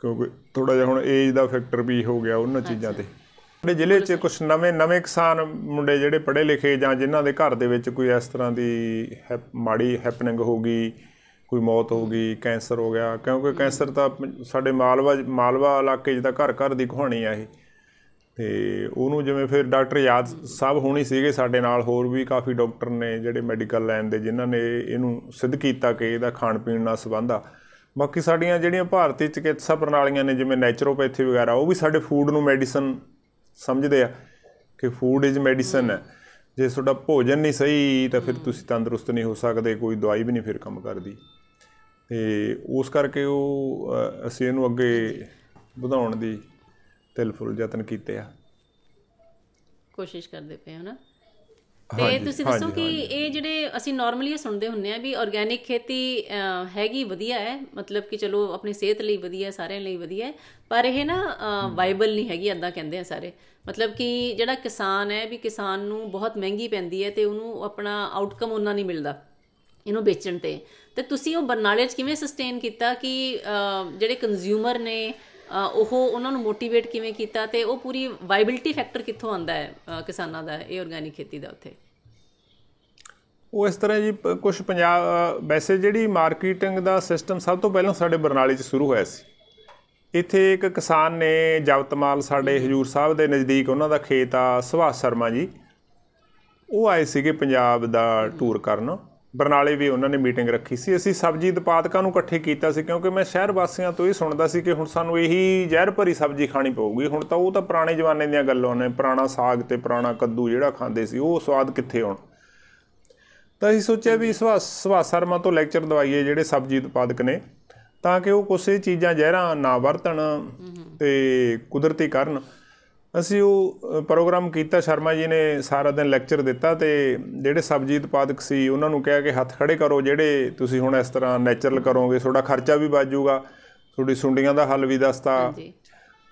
ਕਿਉਂਕਿ ਥੋੜਾ ਜਿਹਾ ਹੁਣ ਏਜ ਦਾ ਫੈਕਟਰ ਵੀ ਹੋ ਗਿਆ ਉਹਨਾਂ ਚੀਜ਼ਾਂ ਤੇ ਸਾਡੇ ਜ਼ਿਲ੍ਹੇ 'ਚ ਕੁਝ ਨਵੇਂ ਨਵੇਂ ਕਿਸਾਨ ਮੁੰਡੇ ਜਿਹੜੇ ਪੜ੍ਹੇ ਲਿਖੇ ਜਾਂ ਜਿਨ੍ਹਾਂ ਦੇ ਘਰ ਦੇ ਵਿੱਚ ਕੋਈ ਇਸ ਤਰ੍ਹਾਂ ਦੀ ਮਾੜੀ ਹੈਪਨਿੰਗ ਹੋ ਗਈ ਕੋਈ ਮੌਤ ਹੋ ਗਈ ਕੈਂਸਰ ਹੋ ਗਿਆ ਕਿਉਂਕਿ ਕੈਂਸਰ ਤਾਂ ਸਾਡੇ ਮਾਲਵਾ ਮਾਲਵਾ ਇਲਾਕੇ ਜਿਹਦਾ ਘਰ ਘਰ ਦੀ ਕਹਾਣੀ ਆ ਇਹ ਤੇ ਉਹਨੂੰ ਜਿਵੇਂ ਫਿਰ ਡਾਕਟਰ ਯਾਦ ਸਾਹਿਬ ਹੋਣੀ ਸੀਗੇ ਸਾਡੇ ਨਾਲ ਹੋਰ ਵੀ ਕਾਫੀ ਡਾਕਟਰ ਨੇ ਜਿਹੜੇ ਮੈਡੀਕਲ ਲਾਈਨ ਦੇ ਜਿਨ੍ਹਾਂ ਨੇ ਇਹਨੂੰ ਸਿੱਧ ਕੀਤਾ ਕਿ ਇਹਦਾ ਖਾਣ ਪੀਣ ਨਾਲ ਸੰਬੰਧ ਆ ਬਾਕੀ ਸਾਡੀਆਂ ਜਿਹੜੀਆਂ ਭਾਰਤੀ ਚਿਕਿਤਸਾ ਪ੍ਰਣਾਲੀਆਂ ਨੇ ਜਿਵੇਂ ਨੇਚਰੋਪੈਥੀ ਵਗੈਰਾ ਉਹ ਵੀ ਸਾਡੇ ਫੂਡ ਨੂੰ ਮੈਡੀਸਨ ਸਮਝਦੇ ਆ ਕਿ ਫੂਡ ਇਜ਼ ਮੈਡੀਸਨ ਹੈ ਜੇ ਤੁਹਾਡਾ ਭੋਜਨ ਨਹੀਂ ਸਹੀ ਤਾਂ ਫਿਰ ਤੁਸੀਂ ਤੰਦਰੁਸਤ ਨਹੀਂ ਹੋ ਸਕਦੇ ਕੋਈ ਦਵਾਈ ਵੀ ਨਹੀਂ ਫਿਰ ਕੰਮ ਕਰਦੀ ਤੇ ਉਸ ਕਰਕੇ ਉਹ ਅਸੀਂ ਇਹਨੂੰ ਅੱਗੇ ਵਧਾਉਣ ਦੀ ਤਿਲਫੁਲ ਯਤਨ ਕੀਤੇ ਆ ਕੋਸ਼ਿਸ਼ ਕਰਦੇ ਪਏ ਹਾਂ ਨਾ ਤੇ ਤੁਸੀਂ ਦੱਸੋ ਕਿ ਇਹ ਜਿਹੜੇ ਅਸੀਂ ਨਾਰਮਲੀ ਸੁਣਦੇ ਹੁੰਨੇ ਆ ਵੀ ਆਰਗੇਨਿਕ ਖੇਤੀ ਹੈਗੀ ਵਧੀਆ ਹੈ ਮਤਲਬ ਕਿ ਚਲੋ ਆਪਣੀ ਸਿਹਤ ਲਈ ਵਧੀਆ ਸਾਰਿਆਂ ਲਈ ਵਧੀਆ ਹੈ ਪਰ ਇਹ ਨਾ ਵਾਈਬਲ ਨਹੀਂ ਹੈਗੀ ਅੱਦਾਂ ਕਹਿੰਦੇ ਆ ਸਾਰੇ ਮਤਲਬ ਕਿ ਜਿਹੜਾ ਕਿਸਾਨ ਹੈ ਵੀ ਕਿਸਾਨ ਨੂੰ ਬਹੁਤ ਮਹਿੰਗੀ ਪੈਂਦੀ ਹੈ ਤੇ ਉਹਨੂੰ ਆਪਣਾ ਆਊਟਕਮ ਉਹਨਾਂ ਨਹੀਂ ਮਿਲਦਾ ਇਹਨੂੰ ਵੇਚਣ ਤੇ ਤੇ ਤੁਸੀਂ ਉਹ ਬਰਨਾਲੇ 'ਚ ਕਿਵੇਂ ਸਸਟੇਨ ਕੀਤਾ ਕਿ ਜਿਹੜੇ ਕੰਜ਼ਿਊਮਰ ਨੇ ਉਹ ਉਹਨਾਂ ਨੂੰ ਮੋਟੀਵੇਟ ਕਿਵੇਂ ਕੀਤਾ ਤੇ ਉਹ ਪੂਰੀ ਵਾਇਬਿਲਿਟੀ ਫੈਕਟਰ ਕਿੱਥੋਂ ਆਉਂਦਾ ਹੈ ਕਿਸਾਨਾਂ ਦਾ ਇਹ ਆਰਗੈਨਿਕ ਖੇਤੀ ਦਾ ਉੱਥੇ ਉਹ ਇਸ ਤਰ੍ਹਾਂ ਜੀ ਕੁਝ ਪੰਜਾਬ ਵੈਸੇ ਜਿਹੜੀ ਮਾਰਕੀਟਿੰਗ ਦਾ ਸਿਸਟਮ ਸਭ ਤੋਂ ਪਹਿਲਾਂ ਸਾਡੇ ਬਰਨਾਲੇ 'ਚ ਸ਼ੁਰੂ ਹੋਇਆ ਸੀ ਇੱਥੇ ਇੱਕ ਕਿਸਾਨ ਨੇ ਜਵਤਮਾਲ ਸਾਡੇ ਹਜੂਰ ਸਾਹਿਬ ਦੇ ਨਜ਼ਦੀਕ ਉਹਨਾਂ ਦਾ ਖੇਤ ਆ ਸੁਭਾਸ਼ ਸ਼ਰਮਾ ਜੀ ਉਹ ਆਏ ਸੀਗੇ ਪੰਜਾਬ ਦਾ ਟੂਰ ਕਰਨ ਬਰਨਾਲੇ ਵੀ ਉਹਨਾਂ ਨੇ ਮੀਟਿੰਗ ਰੱਖੀ ਸੀ ਅਸੀਂ ਸਬਜ਼ੀ ਉਤਪਾਦਕਾਂ ਨੂੰ ਇਕੱਠੇ ਕੀਤਾ ਸੀ ਕਿਉਂਕਿ ਮੈਂ ਸ਼ਹਿਰ ਵਾਸੀਆਂ ਤੋਂ ਇਹ ਸੁਣਦਾ ਸੀ ਕਿ ਹੁਣ ਸਾਨੂੰ ਇਹੀ ਜ਼ਹਿਰ ਭਰੀ ਸਬਜ਼ੀ ਖਾਣੀ ਪਊਗੀ ਹੁਣ ਤਾਂ ਉਹ ਤਾਂ ਪੁਰਾਣੇ ਜਵਾਨੇ ਦੀਆਂ ਗੱਲਾਂ ਨੇ ਪੁਰਾਣਾ ਸਾਗ ਤੇ ਪੁਰਾਣਾ ਕੱਦੂ ਜਿਹੜਾ ਖਾਂਦੇ ਸੀ ਉਹ ਸਵਾਦ ਕਿੱਥੇ ਹੁਣ ਤਾਂ ਅਸੀਂ ਸੋਚਿਆ ਵੀ ਸੁਭਾਸ਼ ਸ਼ਰਮਾ ਤੋਂ ਲੈਕਚਰ ਦਵਾਈਏ ਜਿਹੜੇ ਸਬਜ਼ੀ ਉਤਪਾਦਕ ਨੇ ਤਾਂ ਕਿ ਉਹ ਕੁਝ ਚੀਜ਼ਾਂ ਜ਼ਹਿਰਾਂ ਨਾ ਵਰਤਣ ਤੇ ਕੁਦਰਤੀ ਕਰਨ ਅਸੀਂ ਉਹ ਪ੍ਰੋਗਰਾਮ ਕੀਤਾ ਸ਼ਰਮਾ ਜੀ ਨੇ ਸਾਰਾ ਦਿਨ ਲੈਕਚਰ ਦਿੱਤਾ ਤੇ ਜਿਹੜੇ ਸਬਜੀਤ ਪਾਦਕ ਸੀ ਉਹਨਾਂ ਨੂੰ ਕਿਹਾ ਕਿ ਹੱਥ ਖੜੇ ਕਰੋ ਜਿਹੜੇ ਤੁਸੀਂ ਹੁਣ ਇਸ ਤਰ੍ਹਾਂ ਨੇਚਰਲ ਕਰੋਗੇ ਤੁਹਾਡਾ ਖਰਚਾ ਵੀ ਬਚ ਜਾਊਗਾ ਤੁਹਾਡੀ ਸੁੰਡੀਆਂ ਦਾ ਹੱਲ ਵੀ ਦੱਸਤਾ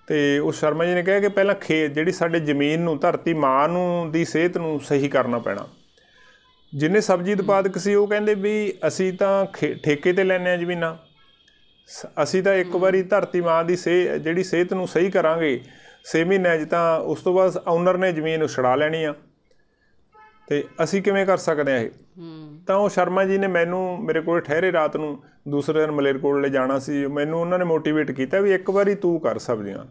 ਤੇ ਉਹ ਸ਼ਰਮਾ ਜੀ ਨੇ ਕਿਹਾ ਕਿ ਪਹਿਲਾਂ ਖੇਤ ਜਿਹੜੀ ਸਾਡੇ ਜ਼ਮੀਨ ਨੂੰ ਧਰਤੀ ਮਾਂ ਨੂੰ ਦੀ ਸਿਹਤ ਨੂੰ ਸਹੀ ਕਰਨਾ ਪੈਣਾ ਜਿੰਨੇ ਸਬਜੀਤ ਪਾਦਕ ਸੀ ਉਹ ਕਹਿੰਦੇ ਵੀ ਅਸੀਂ ਤਾਂ ਠੇਕੇ ਤੇ ਲੈਨੇ ਆ ਜ਼ਮੀਨਾਂ ਅਸੀਂ ਤਾਂ ਇੱਕ ਵਾਰੀ ਧਰਤੀ ਮਾਂ ਦੀ ਸੇ ਜਿਹੜੀ ਸਿਹਤ ਨੂੰ ਸਹੀ ਕਰਾਂਗੇ 6 ਮਹੀਨੇ ਚ ਤਾਂ ਉਸ ਤੋਂ ਬਾਅਦ ਓਨਰ ਨੇ ਜ਼ਮੀਨ ਉਛੜਾ ਲੈਣੀ ਆ ਤੇ ਅਸੀਂ ਕਿਵੇਂ ਕਰ ਸਕਦੇ ਆ ਇਹ ਤਾਂ ਉਹ ਸ਼ਰਮਾ ਜੀ ਨੇ ਮੈਨੂੰ ਮੇਰੇ ਕੋਲ ਠਹਿਰੇ ਰਾਤ ਨੂੰ ਦੂਸਰੇ ਦਿਨ ਲੈ ਜਾਣਾ ਸੀ ਮੈਨੂੰ ਉਹਨਾਂ ਨੇ ਮੋਟੀਵੇਟ ਕੀਤਾ ਵੀ ਇੱਕ ਵਾਰੀ ਤੂੰ ਕਰ ਸਬਜ਼ੀਆਂ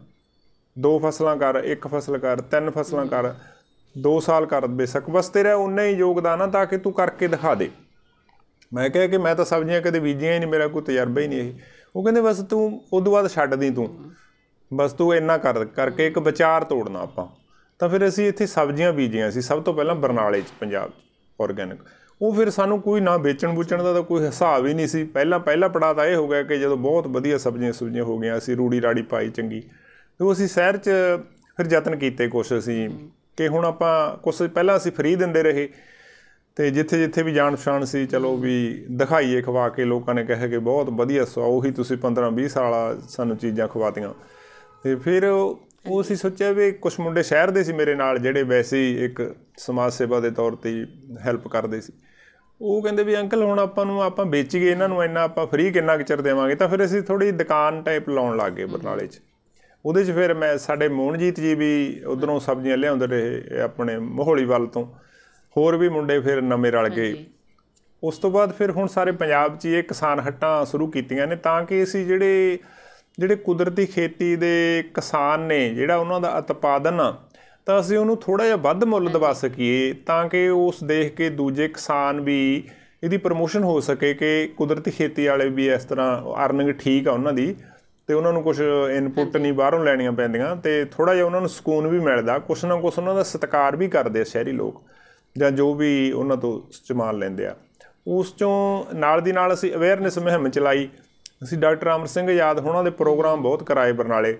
ਦੋ ਫਸਲਾਂ ਕਰ ਇੱਕ ਫਸਲ ਕਰ ਤਿੰਨ ਫਸਲਾਂ ਕਰ ਦੋ ਸਾਲ ਕਰ ਬੇਸ਼ੱਕ ਬਸ ਤੇਰਾ ਉਨਾ ਹੀ ਯੋਗਦਾਨ ਆ ਤਾਂ ਕਿ ਤੂੰ ਕਰਕੇ ਦਿਖਾ ਦੇ ਮੈਂ ਕਿਹਾ ਕਿ ਮੈਂ ਤਾਂ ਸਬਜ਼ੀਆਂ ਕਦੇ ਬੀਜੀਆਂ ਹੀ ਨਹੀਂ ਮੇਰਾ ਕੋਈ ਤਜਰਬਾ ਹੀ ਨਹੀਂ ਇਹ ਉਹ ਕਹਿੰਦੇ ਬਸ ਤੂੰ ਉਦੋਂ ਬਾਅਦ ਛੱਡ ਦੇ ਤੂੰ ਬਸ ਤੂੰ ਇੰਨਾ ਕਰ ਕਰਕੇ ਇੱਕ ਵਿਚਾਰ ਤੋੜਨਾ ਆਪਾਂ ਤਾਂ ਫਿਰ ਅਸੀਂ ਇੱਥੇ ਸਬਜ਼ੀਆਂ ਬੀਜੀਆਂ ਸੀ ਸਭ ਤੋਂ ਪਹਿਲਾਂ ਬਰਨਾਲੇ 'ਚ ਪੰਜਾਬ 'ਚ ਆਰਗੈਨਿਕ ਉਹ ਫਿਰ ਸਾਨੂੰ ਕੋਈ ਨਾ ਵੇਚਣ ਬੁਚਣ ਦਾ ਤਾਂ ਕੋਈ ਹਿਸਾਬ ਹੀ ਨਹੀਂ ਸੀ ਪਹਿਲਾਂ ਪਹਿਲਾ ਪੜਾ ਤਾਂ ਇਹ ਹੋ ਗਿਆ ਕਿ ਜਦੋਂ ਬਹੁਤ ਵਧੀਆ ਸਬਜ਼ੀਆਂ ਸੁਬਜ਼ੀਆਂ ਹੋ ਗਈਆਂ ਅਸੀਂ ਰੂੜੀ ਰਾੜੀ ਪਾਈ ਚੰਗੀ ਤੇ ਅਸੀਂ ਸ਼ਹਿਰ 'ਚ ਫਿਰ ਯਤਨ ਕੀਤੇ ਕੁਛ ਅਸੀਂ ਕਿ ਹੁਣ ਆਪਾਂ ਕੁਛ ਪਹਿਲਾਂ ਅਸੀਂ ਫ੍ਰੀ ਦਿੰਦੇ ਰਹੇ ਤੇ ਜਿੱਥੇ ਜਿੱਥੇ ਵੀ ਜਾਣ ਪਛਾਣ ਸੀ ਚਲੋ ਵੀ ਦਿਖਾਈਏ ਖਵਾ ਕੇ ਲੋਕਾਂ ਨੇ ਕਿਹਾ ਕਿ ਬਹੁਤ ਵਧੀਆ ਸੋ ਉਹੀ ਤੁਸੀਂ 15 20 ਸਾਲਾ ਸਾਨੂੰ ਚੀਜ਼ਾਂ ਖਵਾਤੀਆਂ ਤੇ ਫਿਰ ਉਹ ਅਸੀਂ ਸੋਚਿਆ ਵੀ ਕੁਝ ਮੁੰਡੇ ਸ਼ਹਿਰ ਦੇ ਸੀ ਮੇਰੇ ਨਾਲ ਜਿਹੜੇ ਵੈਸੇ ਹੀ ਇੱਕ ਸਮਾਜ ਸੇਵਾ ਦੇ ਤੌਰ ਤੇ ਹੈਲਪ ਕਰਦੇ ਸੀ ਉਹ ਕਹਿੰਦੇ ਵੀ ਅੰਕਲ ਹੁਣ ਆਪਾਂ ਨੂੰ ਆਪਾਂ ਵੇਚ ਗਏ ਇਹਨਾਂ ਨੂੰ ਇੰਨਾ ਆਪਾਂ ਫ੍ਰੀ ਕਿੰਨਾ ਚਿਰ ਦੇਵਾਂਗੇ ਤਾਂ ਫਿਰ ਅਸੀਂ ਥੋੜੀ ਦੁਕਾਨ ਟਾਈਪ ਲਾਉਣ ਲੱਗ ਗਏ ਬਰਨਾਲੇ 'ਚ ਉਹਦੇ 'ਚ ਫਿਰ ਮੈਂ ਸਾਡੇ ਮੋਹਨਜੀਤ ਜੀ ਵੀ ਉਧਰੋਂ ਸਬਜ਼ੀਆਂ ਲਿਆਉਂਦੇ ਰਹੇ ਆਪਣੇ ਮੋਹਲੀ ਵੱਲ ਤੋਂ ਹੋਰ ਵੀ ਮੁੰਡੇ ਫਿਰ ਨਵੇਂ ਰਲ ਗਏ ਉਸ ਤੋਂ ਬਾਅਦ ਫਿਰ ਹੁਣ ਸਾਰੇ ਪੰਜਾਬ 'ਚ ਇਹ ਕਿਸਾਨ ਹੱਟਾਂ ਸ਼ੁਰੂ ਕੀਤੀਆਂ ਨੇ ਤਾਂ ਕਿ ਅਸੀਂ ਜਿਹੜੇ ਜਿਹੜੇ ਕੁਦਰਤੀ ਖੇਤੀ ਦੇ ਕਿਸਾਨ ਨੇ ਜਿਹੜਾ ਉਹਨਾਂ ਦਾ ਉਤਪਾਦਨ ਤਾਂ ਅਸੀਂ ਉਹਨੂੰ ਥੋੜਾ ਜਿਹਾ ਵੱਧ ਮੁੱਲ ਦਵਾ ਸਕੀਏ ਤਾਂ ਕਿ ਉਸ ਦੇਖ ਕੇ ਦੂਜੇ ਕਿਸਾਨ ਵੀ ਇਹਦੀ ਪ੍ਰੋਮੋਸ਼ਨ ਹੋ ਸਕੇ ਕਿ ਕੁਦਰਤੀ ਖੇਤੀ ਵਾਲੇ ਵੀ ਇਸ ਤਰ੍ਹਾਂ ਅਰਨਿੰਗ ਠੀਕ ਆ ਉਹਨਾਂ ਦੀ ਤੇ ਉਹਨਾਂ ਨੂੰ ਕੁਝ ਇਨਪੁਟ ਨਹੀਂ ਬਾਹਰੋਂ ਲੈਣੀਆਂ ਪੈਂਦੀਆਂ ਤੇ ਥੋੜਾ ਜਿਹਾ ਉਹਨਾਂ ਨੂੰ ਸਕੂਨ ਵੀ ਮਿਲਦਾ ਕੁਛ ਨਾ ਕੁਛ ਉਹਨਾਂ ਦਾ ਸਤਿਕਾਰ ਵੀ ਕਰਦੇ ਆ ਸ਼ਹਿਰੀ ਲੋਕ ਜਾਂ ਜੋ ਵੀ ਉਹਨਾਂ ਤੋਂ ਇਸਤੇਮਾਲ ਲੈਂਦੇ ਆ ਉਸ ਚੋਂ ਨਾਲ ਦੀ ਨਾਲ ਅਸੀਂ ਅਵੇਅਰਨੈਸ ਮੁਹਿੰਮ ਚਲਾਈ ਅਸੀਂ ਡਾਕਟਰ ਅਮਰ ਸਿੰਘ ਯਾਦ ਹੋਣਾ ਦੇ ਪ੍ਰੋਗਰਾਮ ਬਹੁਤ ਕਰਾਏ ਬਰਨਾਲੇ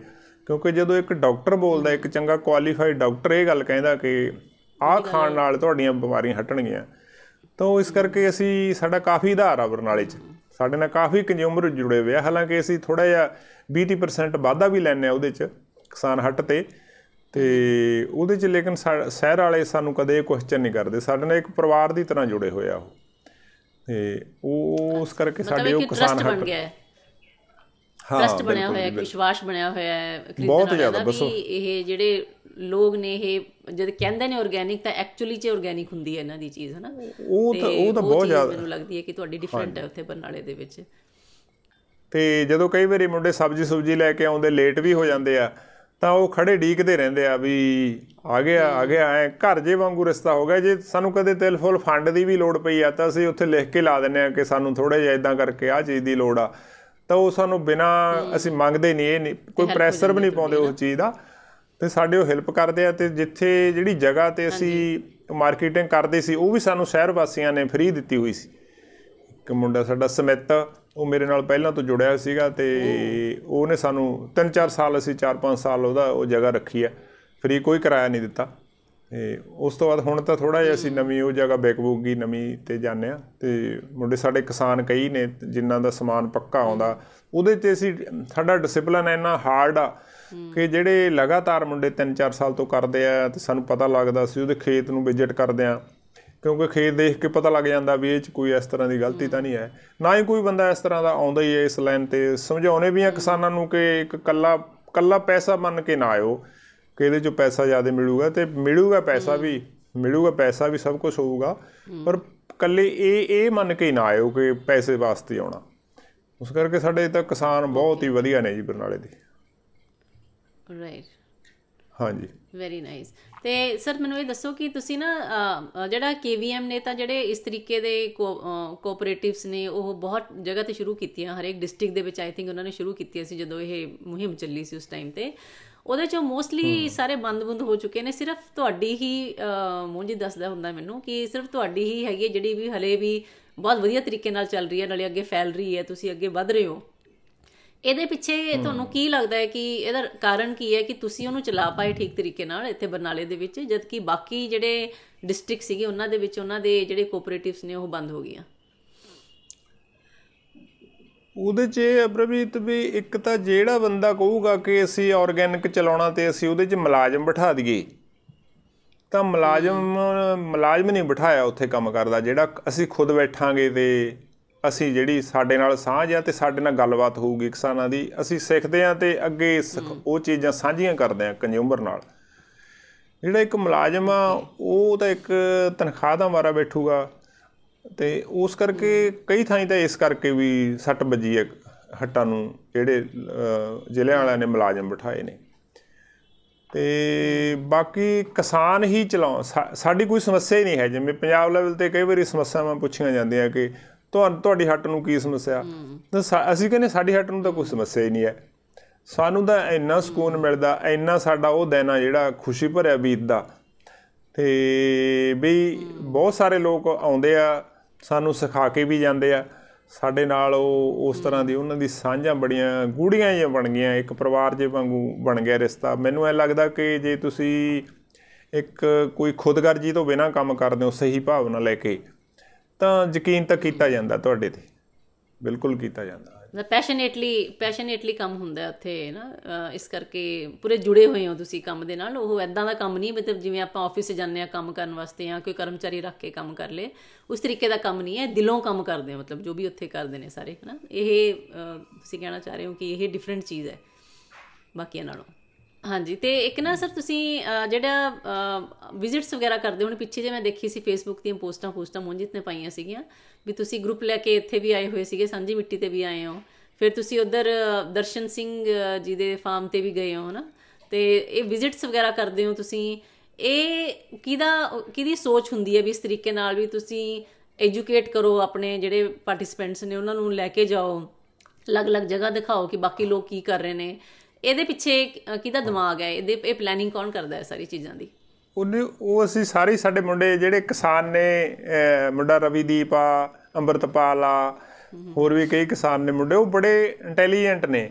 ਕਿਉਂਕਿ ਜਦੋਂ ਇੱਕ ਡਾਕਟਰ ਬੋਲਦਾ ਇੱਕ ਚੰਗਾ ਕੁਆਲੀਫਾਈਡ ਡਾਕਟਰ ਇਹ ਗੱਲ ਕਹਿੰਦਾ ਕਿ ਆਹ ਖਾਣ ਨਾਲ ਤੁਹਾਡੀਆਂ ਬਿਮਾਰੀਆਂ ਹਟਣਗੀਆਂ ਤਾਂ ਇਸ ਕਰਕੇ ਅਸੀਂ ਸਾਡਾ ਕਾਫੀ ਆਧਾਰ ਆ ਬਰਨਾਲੇ 'ਚ ਸਾਡੇ ਨਾਲ ਕਾਫੀ ਕੰਜ਼ਿਊਮਰ ਜੁੜੇ ਹੋਏ ਆ ਹਾਲਾਂਕਿ ਅਸੀਂ ਥੋੜਾ ਜਿਹਾ 20% ਵਾਧਾ ਵੀ ਲੈਣੇ ਆ ਉਹਦੇ 'ਚ ਕਿਸਾਨ ਹੱਟ ਤੇ ਤੇ ਉਹਦੇ 'ਚ ਲੇਕਿਨ ਸ਼ਹਿਰ ਵਾਲੇ ਸਾਨੂੰ ਕਦੇ ਕੁਐਸਚਨ ਨਹੀਂ ਕਰਦੇ ਸਾਡੇ ਨਾਲ ਇੱਕ ਪਰਿਵਾਰ ਦੀ ਤਰ੍ਹਾਂ ਜੁੜੇ ਹੋਏ ਆ ਉਹ ਤੇ ਉਸ ਕਰਕੇ ਸਾਡੇ ਉਹ ਕਿਸਾਨ ਹੱਟ ਟਰਸਟ ਬਣਿਆ ਹੋਇਆ ਹੈ ਵਿਸ਼ਵਾਸ ਬਣਿਆ ਹੋਇਆ ਹੈ ਬਹੁਤ ਜ਼ਿਆਦਾ ਬਸ ਇਹ ਜਿਹੜੇ ਲੋਕ ਨੇ ਇਹ ਜਦ ਕਹਿੰਦੇ ਨੇ ਆਰਗੇਨਿਕ ਤਾਂ ਐਕਚੁਅਲੀ ਚ ਆਰਗੇਨਿਕ ਹੁੰਦੀ ਹੈ ਇਹਨਾਂ ਦੀ ਚੀਜ਼ ਹਨਾ ਉਹ ਤਾਂ ਉਹ ਤਾਂ ਬਹੁਤ ਜ਼ਿਆਦਾ ਮੈਨੂੰ ਲੱਗਦੀ ਹੈ ਕਿ ਤੁਹਾਡੀ ਡਿਫਰੈਂਟ ਹੈ ਉੱਥੇ ਬਰਨਾਲੇ ਦੇ ਵਿੱਚ ਤੇ ਜਦੋਂ ਕਈ ਵਾਰੀ ਮੁੰਡੇ ਸਬਜ਼ੀ ਸੁਬਜੀ ਲੈ ਕੇ ਆਉਂਦੇ ਲੇਟ ਵੀ ਹੋ ਜਾਂਦੇ ਆ ਤਾਂ ਉਹ ਖੜੇ ਢੀਕਦੇ ਰਹਿੰਦੇ ਆ ਵੀ ਆ ਗਿਆ ਆ ਗਿਆ ਐ ਘਰ ਜੇ ਵਾਂਗੂ ਰਸਤਾ ਹੋ ਗਿਆ ਜੇ ਸਾਨੂੰ ਕਦੇ ਤਿਲ ਫੁੱਲ ਫੰਡ ਦੀ ਵੀ ਲੋੜ ਪਈ ਆ ਤਾਂ ਅਸੀਂ ਉੱਥੇ ਲਿਖ ਕੇ ਲਾ ਦਿੰਨੇ ਆ ਕਿ ਸਾਨੂੰ ਥੋੜਾ ਜਿਹਾ ਇਦਾਂ ਕਰਕੇ ਆ ਚੀਜ਼ ਦੀ ਲੋੜ ਆ ਤਾਂ ਉਹ ਸਾਨੂੰ ਬਿਨਾ ਅਸੀਂ ਮੰਗਦੇ ਨਹੀਂ ਇਹ ਕੋਈ ਪ੍ਰੈਸ਼ਰ ਵੀ ਨਹੀਂ ਪਾਉਂਦੇ ਉਸ ਚੀਜ਼ ਦਾ ਤੇ ਸਾਡੇ ਉਹ ਹੈਲਪ ਕਰਦੇ ਆ ਤੇ ਜਿੱਥੇ ਜਿਹੜੀ ਜਗ੍ਹਾ ਤੇ ਅਸੀਂ ਮਾਰਕੀਟਿੰਗ ਕਰਦੇ ਸੀ ਉਹ ਵੀ ਸਾਨੂੰ ਸ਼ਹਿਰ ਵਾਸੀਆਂ ਨੇ ਫ੍ਰੀ ਦਿੱਤੀ ਹੋਈ ਸੀ ਇੱਕ ਮੁੰਡਾ ਸਾਡਾ ਸਮਿਤ ਉਹ ਮੇਰੇ ਨਾਲ ਪਹਿਲਾਂ ਤੋਂ ਜੁੜਿਆ ਸੀਗਾ ਤੇ ਉਹਨੇ ਸਾਨੂੰ 3-4 ਸਾਲ ਅਸੀਂ 4-5 ਸਾਲ ਉਹਦਾ ਉਹ ਜਗ੍ਹਾ ਰੱਖੀ ਆ ਫ੍ਰੀ ਕੋਈ ਕਿਰਾਇਆ ਨਹੀਂ ਦਿੱਤਾ ਤੇ ਉਸ ਤੋਂ ਬਾਅਦ ਹੁਣ ਤਾਂ ਥੋੜਾ ਜਿਹਾ ਅਸੀਂ ਨਵੀਂ ਉਹ ਜਗ੍ਹਾ ਬੇਕਬੂਗੀ ਨਵੀਂ ਤੇ ਜਾਂਦੇ ਆ ਤੇ ਮੁੰਡੇ ਸਾਡੇ ਕਿਸਾਨ ਕਈ ਨੇ ਜਿਨ੍ਹਾਂ ਦਾ ਸਮਾਨ ਪੱਕਾ ਆਉਂਦਾ ਉਹਦੇ ਤੇ ਅਸੀਂ ਸਾਡਾ ਡਿਸਪਲਿਨ ਇੰਨਾ ਹਾਰਡ ਆ ਕਿ ਜਿਹੜੇ ਲਗਾਤਾਰ ਮੁੰਡੇ 3-4 ਸਾਲ ਤੋਂ ਕਰਦੇ ਆ ਤੇ ਸਾਨੂੰ ਪਤਾ ਲੱਗਦਾ ਸੀ ਉਹਦੇ ਖੇਤ ਨੂੰ ਵਿਜ਼ਿਟ ਕਰਦੇ ਆ ਕਿਉਂਕਿ ਖੇਤ ਦੇਖ ਕੇ ਪਤਾ ਲੱਗ ਜਾਂਦਾ ਵੀ ਇਹ ਚ ਕੋਈ ਇਸ ਤਰ੍ਹਾਂ ਦੀ ਗਲਤੀ ਤਾਂ ਨਹੀਂ ਹੈ ਨਾ ਹੀ ਕੋਈ ਬੰਦਾ ਇਸ ਤਰ੍ਹਾਂ ਦਾ ਆਉਂਦਾ ਹੀ ਹੈ ਇਸ ਲਾਈਨ ਤੇ ਸਮਝਾਉਣੇ ਵੀ ਆ ਕਿਸਾਨਾਂ ਨੂੰ ਕਿ ਇੱਕ ਕੱਲਾ ਕੱਲਾ ਪੈਸਾ ਮੰਨ ਕੇ ਨਾ ਆਇਓ ਕਿ ਇਹਦੇ ਚੋਂ ਪੈਸਾ ਜ਼ਿਆਦਾ ਮਿਲੂਗਾ ਤੇ ਮਿਲੂਗਾ ਪੈਸਾ ਵੀ ਮਿਲੂਗਾ ਪੈਸਾ ਵੀ ਸਭ ਕੁਝ ਹੋਊਗਾ ਪਰ ਕੱਲੇ ਇਹ ਇਹ ਮੰਨ ਕੇ ਨਾ ਆਇਓ ਕਿ ਪੈਸੇ ਵਾਸਤੇ ਆਉਣਾ ਉਸ ਕਰਕੇ ਸਾਡੇ ਤਾਂ ਕਿਸਾਨ ਬਹੁਤ ਹੀ ਵਧੀਆ ਨੇ ਜੀ ਬਰਨਾਲੇ ਦੇ ਰਾਈਟ ਹਾਂਜੀ ਵੈਰੀ ਨਾਈਸ ਤੇ ਸਰ ਮੈਨੂੰ ਇਹ ਦੱਸੋ ਕਿ ਤੁਸੀਂ ਨਾ ਜਿਹੜਾ ਕੇਵੀਐਮ ਨੇ ਤਾਂ ਜਿਹੜੇ ਇਸ ਤਰੀਕੇ ਦੇ ਕੋਆਪਰੇਟਿਵਸ ਨੇ ਉਹ ਬਹੁਤ ਜਗ੍ਹਾ ਤੇ ਸ਼ੁਰੂ ਕੀਤੀਆਂ ਹਰੇਕ ਡਿਸਟ੍ਰਿਕਟ ਦੇ ਵਿੱਚ ਆਈ ਥਿੰਕ ਉਹਨਾਂ ਨੇ ਸ਼ੁਰੂ ਕੀਤੀ ਸੀ ਜਦੋਂ ਇਹ ਮੁਹਿੰਮ ਚੱਲੀ ਸੀ ਉਸ ਟਾਈਮ ਤੇ ਉਹਦੇ ਚੋਂ ਮੋਸਟਲੀ ਸਾਰੇ ਬੰਦ-ਬੰਦ ਹੋ ਚੁੱਕੇ ਨੇ ਸਿਰਫ ਤੁਹਾਡੀ ਹੀ ਮੂੰਜੀ ਦੱਸਦਾ ਹੁੰਦਾ ਮੈਨੂੰ ਕਿ ਸਿਰਫ ਤੁਹਾਡੀ ਹੀ ਹੈਗੀ ਜਿਹੜੀ ਵੀ ਹਲੇ ਵੀ ਬਹੁਤ ਵਧੀਆ ਤਰੀਕੇ ਨਾਲ ਚੱਲ ਰਹੀ ਹੈ ਨਾਲੇ ਅੱਗੇ ਫੈਲ ਰਹੀ ਹੈ ਤੁਸੀਂ ਅੱਗੇ ਵਧ ਰਹੇ ਹੋ ਇਹਦੇ ਪਿੱਛੇ ਤੁਹਾਨੂੰ ਕੀ ਲੱਗਦਾ ਹੈ ਕਿ ਇਹਦਾ ਕਾਰਨ ਕੀ ਹੈ ਕਿ ਤੁਸੀਂ ਉਹਨੂੰ ਚਲਾ ਪਾਏ ਠੀਕ ਤਰੀਕੇ ਨਾਲ ਇੱਥੇ ਬਰਨਾਲੇ ਦੇ ਵਿੱਚ ਜਦਕਿ ਬਾਕੀ ਜਿਹੜੇ ਡਿਸਟ੍ਰਿਕਟ ਸੀਗੇ ਉਹਨਾਂ ਦੇ ਵਿੱਚ ਉਹਨਾਂ ਦੇ ਜਿਹੜੇ ਕੋਆਪਰੇਟਿਵਸ ਨੇ ਉਹ ਬੰਦ ਹੋ ਗਈਆਂ ਉਹਦੇ 'ਚ ਇਹ ਵੀ ਇੱਕ ਤਾਂ ਜਿਹੜਾ ਬੰਦਾ ਕਹੂਗਾ ਕਿ ਅਸੀਂ ਆਰਗੈਨਿਕ ਚਲਾਉਣਾ ਤੇ ਅਸੀਂ ਉਹਦੇ 'ਚ ਮੁਲਾਜ਼ਮ ਬਿਠਾ ਦਈਏ ਤਾਂ ਮੁਲਾਜ਼ਮ ਮੁਲਾਜ਼ਮ ਨਹੀਂ ਬਿਠਾਇਆ ਉੱਥੇ ਕੰਮ ਕਰਦਾ ਜਿਹੜਾ ਅਸੀਂ ਖੁਦ ਬੈਠਾਂਗੇ ਤੇ ਅਸੀਂ ਜਿਹੜੀ ਸਾਡੇ ਨਾਲ ਸਾਂਝ ਆ ਤੇ ਸਾਡੇ ਨਾਲ ਗੱਲਬਾਤ ਹੋਊਗੀ ਕਿਸਾਨਾਂ ਦੀ ਅਸੀਂ ਸਿੱਖਦੇ ਆ ਤੇ ਅੱਗੇ ਉਹ ਚੀਜ਼ਾਂ ਸਾਂਝੀਆਂ ਕਰਦੇ ਆ ਕੰਜ਼ਿਊਮਰ ਨਾਲ ਜਿਹੜਾ ਇੱਕ ਮੁਲਾਜ਼ਮ ਆ ਉਹ ਤਾਂ ਇੱਕ ਤਨਖਾਹ ਦਾ ਮਾਰਾ ਬੈਠੂਗਾ ਤੇ ਉਸ ਕਰਕੇ ਕਈ ਥਾਈਂ ਤਾਂ ਇਸ ਕਰਕੇ ਵੀ ਸੱਟ ਵੱਜੀ ਹੈ ਹੱਟਾਂ ਨੂੰ ਜਿਹੜੇ ਜ਼ਿਲ੍ਹਿਆਂ ਵਾਲਿਆਂ ਨੇ ਮੁਲਾਜ਼ਮ ਬਿਠਾਏ ਨੇ ਤੇ ਬਾਕੀ ਕਿਸਾਨ ਹੀ ਚਲਾਉ ਸਾਡੀ ਕੋਈ ਸਮੱਸਿਆ ਹੀ ਨਹੀਂ ਹੈ ਜਿਵੇਂ ਪੰਜਾਬ ਲੈਵਲ ਤੇ ਕਈ ਵਾਰੀ ਸਮੱਸਿਆਵਾਂ ਪੁੱਛੀਆਂ ਜਾਂਦੀਆਂ ਕਿ ਤੁਹਾਨੂੰ ਤੁਹਾਡੀ ਹੱਟ ਨੂੰ ਕੀ ਸਮੱਸਿਆ ਤਾਂ ਅਸੀਂ ਕਹਿੰਦੇ ਸਾਡੀ ਹੱਟ ਨੂੰ ਤਾਂ ਕੋਈ ਸਮੱਸਿਆ ਹੀ ਨਹੀਂ ਹੈ ਸਾਨੂੰ ਤਾਂ ਇੰਨਾ ਸਕੂਨ ਮਿਲਦਾ ਇੰਨਾ ਸਾਡਾ ਉਹ ਦਿਨ ਆ ਜਿਹੜਾ ਖੁਸ਼ੀ ਭਰਿਆ ਬੀਤਦਾ ਤੇ ਵੀ ਬਹੁਤ ਸਾਰੇ ਲੋਕ ਆਉਂਦੇ ਆ ਸਾਨੂੰ ਸਿਖਾ ਕੇ ਵੀ ਜਾਂਦੇ ਆ ਸਾਡੇ ਨਾਲ ਉਹ ਉਸ ਤਰ੍ਹਾਂ ਦੀ ਉਹਨਾਂ ਦੀ ਸਾਂਝਾਂ ਬੜੀਆਂ ਗੂੜੀਆਂ ਜਿਹੀਆਂ ਬਣ ਗਈਆਂ ਇੱਕ ਪਰਿਵਾਰ ਜੇ ਵਾਂਗੂ ਬਣ ਗਿਆ ਰਿਸ਼ਤਾ ਮੈਨੂੰ ਐ ਲੱਗਦਾ ਕਿ ਜੇ ਤੁਸੀਂ ਇੱਕ ਕੋਈ ਖੁਦਗਰਜੀ ਤੋਂ ਬਿਨਾ ਕੰਮ ਕਰਦੇ ਹੋ ਸਹੀ ਭਾਵਨਾ ਲੈ ਕੇ ਤਾਂ ਯਕੀਨ ਤਾਂ ਕੀਤਾ ਜਾਂਦਾ ਤੁਹਾਡੇ ਤੇ ਬਿਲਕੁਲ ਕੀਤਾ ਜਾਂਦਾ ਮਤਲਬ ਪੈਸ਼ਨੇਟਲੀ ਪੈਸ਼ਨੇਟਲੀ ਕੰਮ ਹੁੰਦਾ ਉੱਥੇ ਨਾ ਇਸ ਕਰਕੇ ਪੂਰੇ ਜੁੜੇ ਹੋਏ ਹੋ ਤੁਸੀਂ ਕੰਮ ਦੇ ਨਾਲ ਉਹ ਐਦਾਂ ਦਾ ਕੰਮ ਨਹੀਂ ਮਤਲਬ ਜਿਵੇਂ ਆਪਾਂ ਆਫਿਸ ਜਾਂਦੇ ਆ ਕੰਮ ਕਰਨ ਵਾਸਤੇ ਜਾਂ ਕੋਈ ਕਰਮਚਾਰੀ ਰੱਖ ਕੇ ਕੰਮ ਕਰ ਲੇ ਉਸ ਤਰੀਕੇ ਦਾ ਕੰਮ ਨਹੀਂ ਹੈ ਦਿਲੋਂ ਕੰਮ ਕਰਦੇ ਆ ਮਤਲਬ ਜੋ ਵੀ ਉੱਥੇ ਕਰਦੇ ਨੇ ਸਾਰੇ ਹਨਾ ਇਹ ਤੁਸੀਂ ਕਹਿਣਾ ਚਾਹ ਰਹੇ ਹੋ ਕਿ ਇਹ ਡਿਫਰੈਂਟ ਚੀਜ਼ ਹੈ ਬਾਕੀਆਂ ਨਾਲੋਂ ਹਾਂਜੀ ਤੇ ਇੱਕ ਨਾ ਸਰ ਤੁਸੀਂ ਜਿਹੜਾ ਵਿਜ਼ਿਟਸ ਵਗੈਰਾ ਕਰਦੇ ਹੋ ਹੁਣ ਪਿੱਛੇ ਜੇ ਮੈਂ ਦੇਖੀ ਸੀ ਫੇਸਬੁੱਕ ਦੀਆਂ ਪੋਸਟਾਂ ਪੋਸਟਾਂ ਮੋਂ ਨੇ ਪਾਈਆਂ ਸੀਗੀਆਂ ਵੀ ਤੁਸੀਂ ਗਰੁੱਪ ਲੈ ਕੇ ਇੱਥੇ ਵੀ ਆਏ ਹੋਏ ਸੀਗੇ ਸਾਂਝੀ ਮਿੱਟੀ ਤੇ ਵੀ ਆਏ ਹੋ ਫਿਰ ਤੁਸੀਂ ਉਧਰ ਦਰਸ਼ਨ ਸਿੰਘ ਜੀ ਦੇ ਫਾਰਮ ਤੇ ਵੀ ਗਏ ਹੋ ਨਾ ਤੇ ਇਹ ਵਿਜ਼ਿਟਸ ਵਗੈਰਾ ਕਰਦੇ ਹੋ ਤੁਸੀਂ ਇਹ ਕਿਹਦਾ ਕਿਹਦੀ ਸੋਚ ਹੁੰਦੀ ਹੈ ਵੀ ਇਸ ਤਰੀਕੇ ਨਾਲ ਵੀ ਤੁਸੀਂ ਐਜੂਕੇਟ ਕਰੋ ਆਪਣੇ ਜਿਹੜੇ ਪਾਰਟਿਸਪੈਂਟਸ ਨੇ ਉਹਨਾਂ ਨੂੰ ਲੈ ਕੇ ਜਾਓ ਅਲੱਗ-ਅਲੱਗ ਜਗ੍ਹਾ ਦਿਖਾਓ ਕਿ ਬਾਕੀ ਲੋਕ ਕੀ ਕਰ ਰਹੇ ਨੇ ਇਹਦੇ ਪਿੱਛੇ ਕਿਹਦਾ ਦਿਮਾਗ ਹੈ ਇਹਦੇ ਇਹ ਪਲੈਨਿੰਗ ਕੌਣ ਕਰਦਾ ਹੈ ਸਾਰੀ ਚੀਜ਼ਾਂ ਦੀ ਉਹਨੇ ਉਹ ਅਸੀਂ ਸਾਰੇ ਸਾਡੇ ਮੁੰਡੇ ਜਿਹੜੇ ਕਿਸਾਨ ਨੇ ਮੁੰਡਾ ਰਵੀਦੀਪ ਆ ਅੰਮ੍ਰਿਤਪਾਲ ਆ ਹੋਰ ਵੀ ਕਈ ਕਿਸਾਨ ਨੇ ਮੁੰਡੇ ਉਹ ਬੜੇ ਇੰਟੈਲੀਜੈਂਟ ਨੇ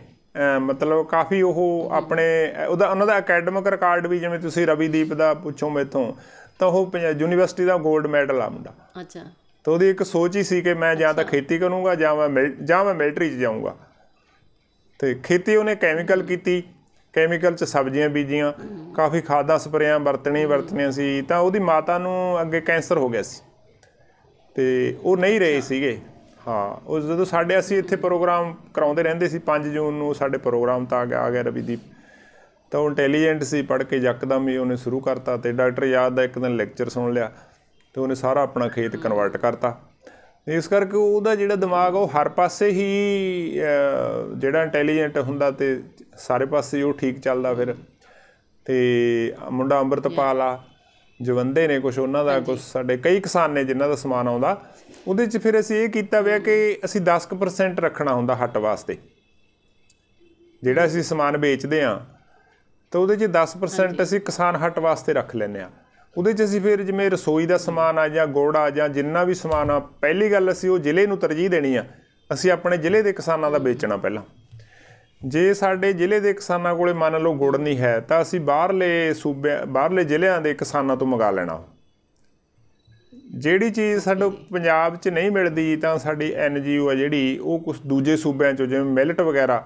ਮਤਲਬ ਕਾਫੀ ਉਹ ਆਪਣੇ ਉਹਦਾ ਉਹਨਾਂ ਦਾ ਅਕੈਡਮਿਕ ਰਿਕਾਰਡ ਵੀ ਜਿਵੇਂ ਤੁਸੀਂ ਰਵੀਦੀਪ ਦਾ ਪੁੱਛੋ ਮੈਥੋਂ ਤਾਂ ਉਹ ਯੂਨੀਵਰਸਿਟੀ ਦਾ 골ਡ ਮੈਡਲ ਆ ਮੁੰਡਾ ਅੱਛਾ ਤਾਂ ਉਹਦੀ ਇੱਕ ਸੋਚ ਹੀ ਸੀ ਕਿ ਮੈਂ ਜਾਂ ਤਾਂ ਖੇਤੀ ਕਰੂੰਗਾ ਜਾਂ ਮੈਂ ਜਾਂ ਮੈਂ ਮਿਲਟਰੀ 'ਚ ਜਾਊਂਗਾ ਤੇ ਖੇਤੀ ਉਹਨੇ ਕੈਮੀਕਲ ਕੀਤੀ ਕੈਮੀਕਲ 'ਚ ਸਬਜ਼ੀਆਂ ਬੀਜੀਆਂ ਕਾਫੀ ਖਾਦਾਂ ਸਪਰੇਆਂ ਵਰਤਣੀ ਵਰਤਣੀਆਂ ਸੀ ਤਾਂ ਉਹਦੀ ਮਾਤਾ ਨੂੰ ਅੱਗੇ ਕੈਂਸਰ ਹੋ ਗਿਆ ਸੀ ਤੇ ਉਹ ਨਹੀਂ ਰਹੇ ਸੀਗੇ ਹਾਂ ਉਹ ਜਦੋਂ ਸਾਡੇ ਅਸੀਂ ਇੱਥੇ ਪ੍ਰੋਗਰਾਮ ਕਰਾਉਂਦੇ ਰਹਿੰਦੇ ਸੀ 5 ਜੂਨ ਨੂੰ ਸਾਡੇ ਪ੍ਰੋਗਰਾਮ ਤਾਂ ਆ ਗਿਆ ਰਵੀਦੀਪ ਤਾਂ ਉਹ ਇੰਟੈਲੀਜੈਂਟ ਸੀ ਪੜ ਕੇ ਯਕਦਮ ਹੀ ਉਹਨੇ ਸ਼ੁਰੂ ਕਰਤਾ ਤੇ ਡਾਕਟਰ ਯਾਦ ਦਾ ਇੱਕ ਦਿਨ ਲੈਕਚਰ ਸੁਣ ਲਿਆ ਤੇ ਉਹਨੇ ਸਾਰਾ ਆਪਣਾ ਖੇਤ ਕਨਵਰਟ ਕਰਤਾ ਇਸ ਕਰਕੇ ਉਹਦਾ ਜਿਹੜਾ ਦਿਮਾਗ ਉਹ ਹਰ ਪਾਸੇ ਹੀ ਜਿਹੜਾ ਇੰਟੈਲੀਜੈਂਟ ਹੁੰਦਾ ਤੇ ਸਾਰੇ ਪਾਸੇ ਉਹ ਠੀਕ ਚੱਲਦਾ ਫਿਰ ਤੇ ਮੁੰਡਾ ਅੰਮ੍ਰਿਤਪਾਲ ਆ ਜਵੰਦੇ ਨੇ ਕੁਝ ਉਹਨਾਂ ਦਾ ਕੁਝ ਸਾਡੇ ਕਈ ਕਿਸਾਨ ਨੇ ਜਿਨ੍ਹਾਂ ਦਾ ਸਮਾਨ ਆਉਂਦਾ ਉਹਦੇ 'ਚ ਫਿਰ ਅਸੀਂ ਇਹ ਕੀਤਾ ਵਿਆ ਕਿ ਅਸੀਂ 10% ਰੱਖਣਾ ਹੁੰਦਾ ਹੱਟ ਵਾਸਤੇ ਜਿਹੜਾ ਅਸੀਂ ਸਮਾਨ ਵੇਚਦੇ ਆ ਤਾਂ ਉਹਦੇ 'ਚ 10% ਅਸੀਂ ਕਿਸਾਨ ਹੱਟ ਵਾਸਤੇ ਰੱਖ ਲੈਨੇ ਆ ਉਹਦੇ 'ਚ ਅਸੀਂ ਫਿਰ ਜਿਵੇਂ ਰਸੋਈ ਦਾ ਸਮਾਨ ਆ ਜਾਂ ਗੋੜ ਆ ਜਾਂ ਜਿੰਨਾ ਵੀ ਸਮਾਨ ਆ ਪਹਿਲੀ ਗੱਲ ਅਸੀਂ ਉਹ ਜ਼ਿਲ੍ਹੇ ਨੂੰ ਤਰਜੀਹ ਦੇਣੀ ਆ ਅਸੀਂ ਆਪਣੇ ਜ਼ਿਲ੍ਹੇ ਦੇ ਕਿਸਾਨਾਂ ਦਾ ਵੇਚਣਾ ਪਹਿਲਾਂ ਜੇ ਸਾਡੇ ਜ਼ਿਲ੍ਹੇ ਦੇ ਕਿਸਾਨਾਂ ਕੋਲੇ ਮੰਨ ਲਓ ਗੁੜ ਨਹੀਂ ਹੈ ਤਾਂ ਅਸੀਂ ਬਾਹਰਲੇ ਸੂਬੇ ਬਾਹਰਲੇ ਜ਼ਿਲ੍ਹਿਆਂ ਦੇ ਕਿਸਾਨਾਂ ਤੋਂ ਮੰਗਾ ਲੈਣਾ ਜਿਹੜੀ ਚੀਜ਼ ਸਾਡੇ ਪੰਜਾਬ 'ਚ ਨਹੀਂ ਮਿਲਦੀ ਤਾਂ ਸਾਡੀ ਐਨ ਓ ਆ ਜਿਹੜੀ ਉਹ ਕੁਝ ਦੂਜੇ ਸੂਬਿਆਂ 'ਚੋਂ ਜਿਵੇਂ ਮਿਲਟ ਵਗੈਰਾ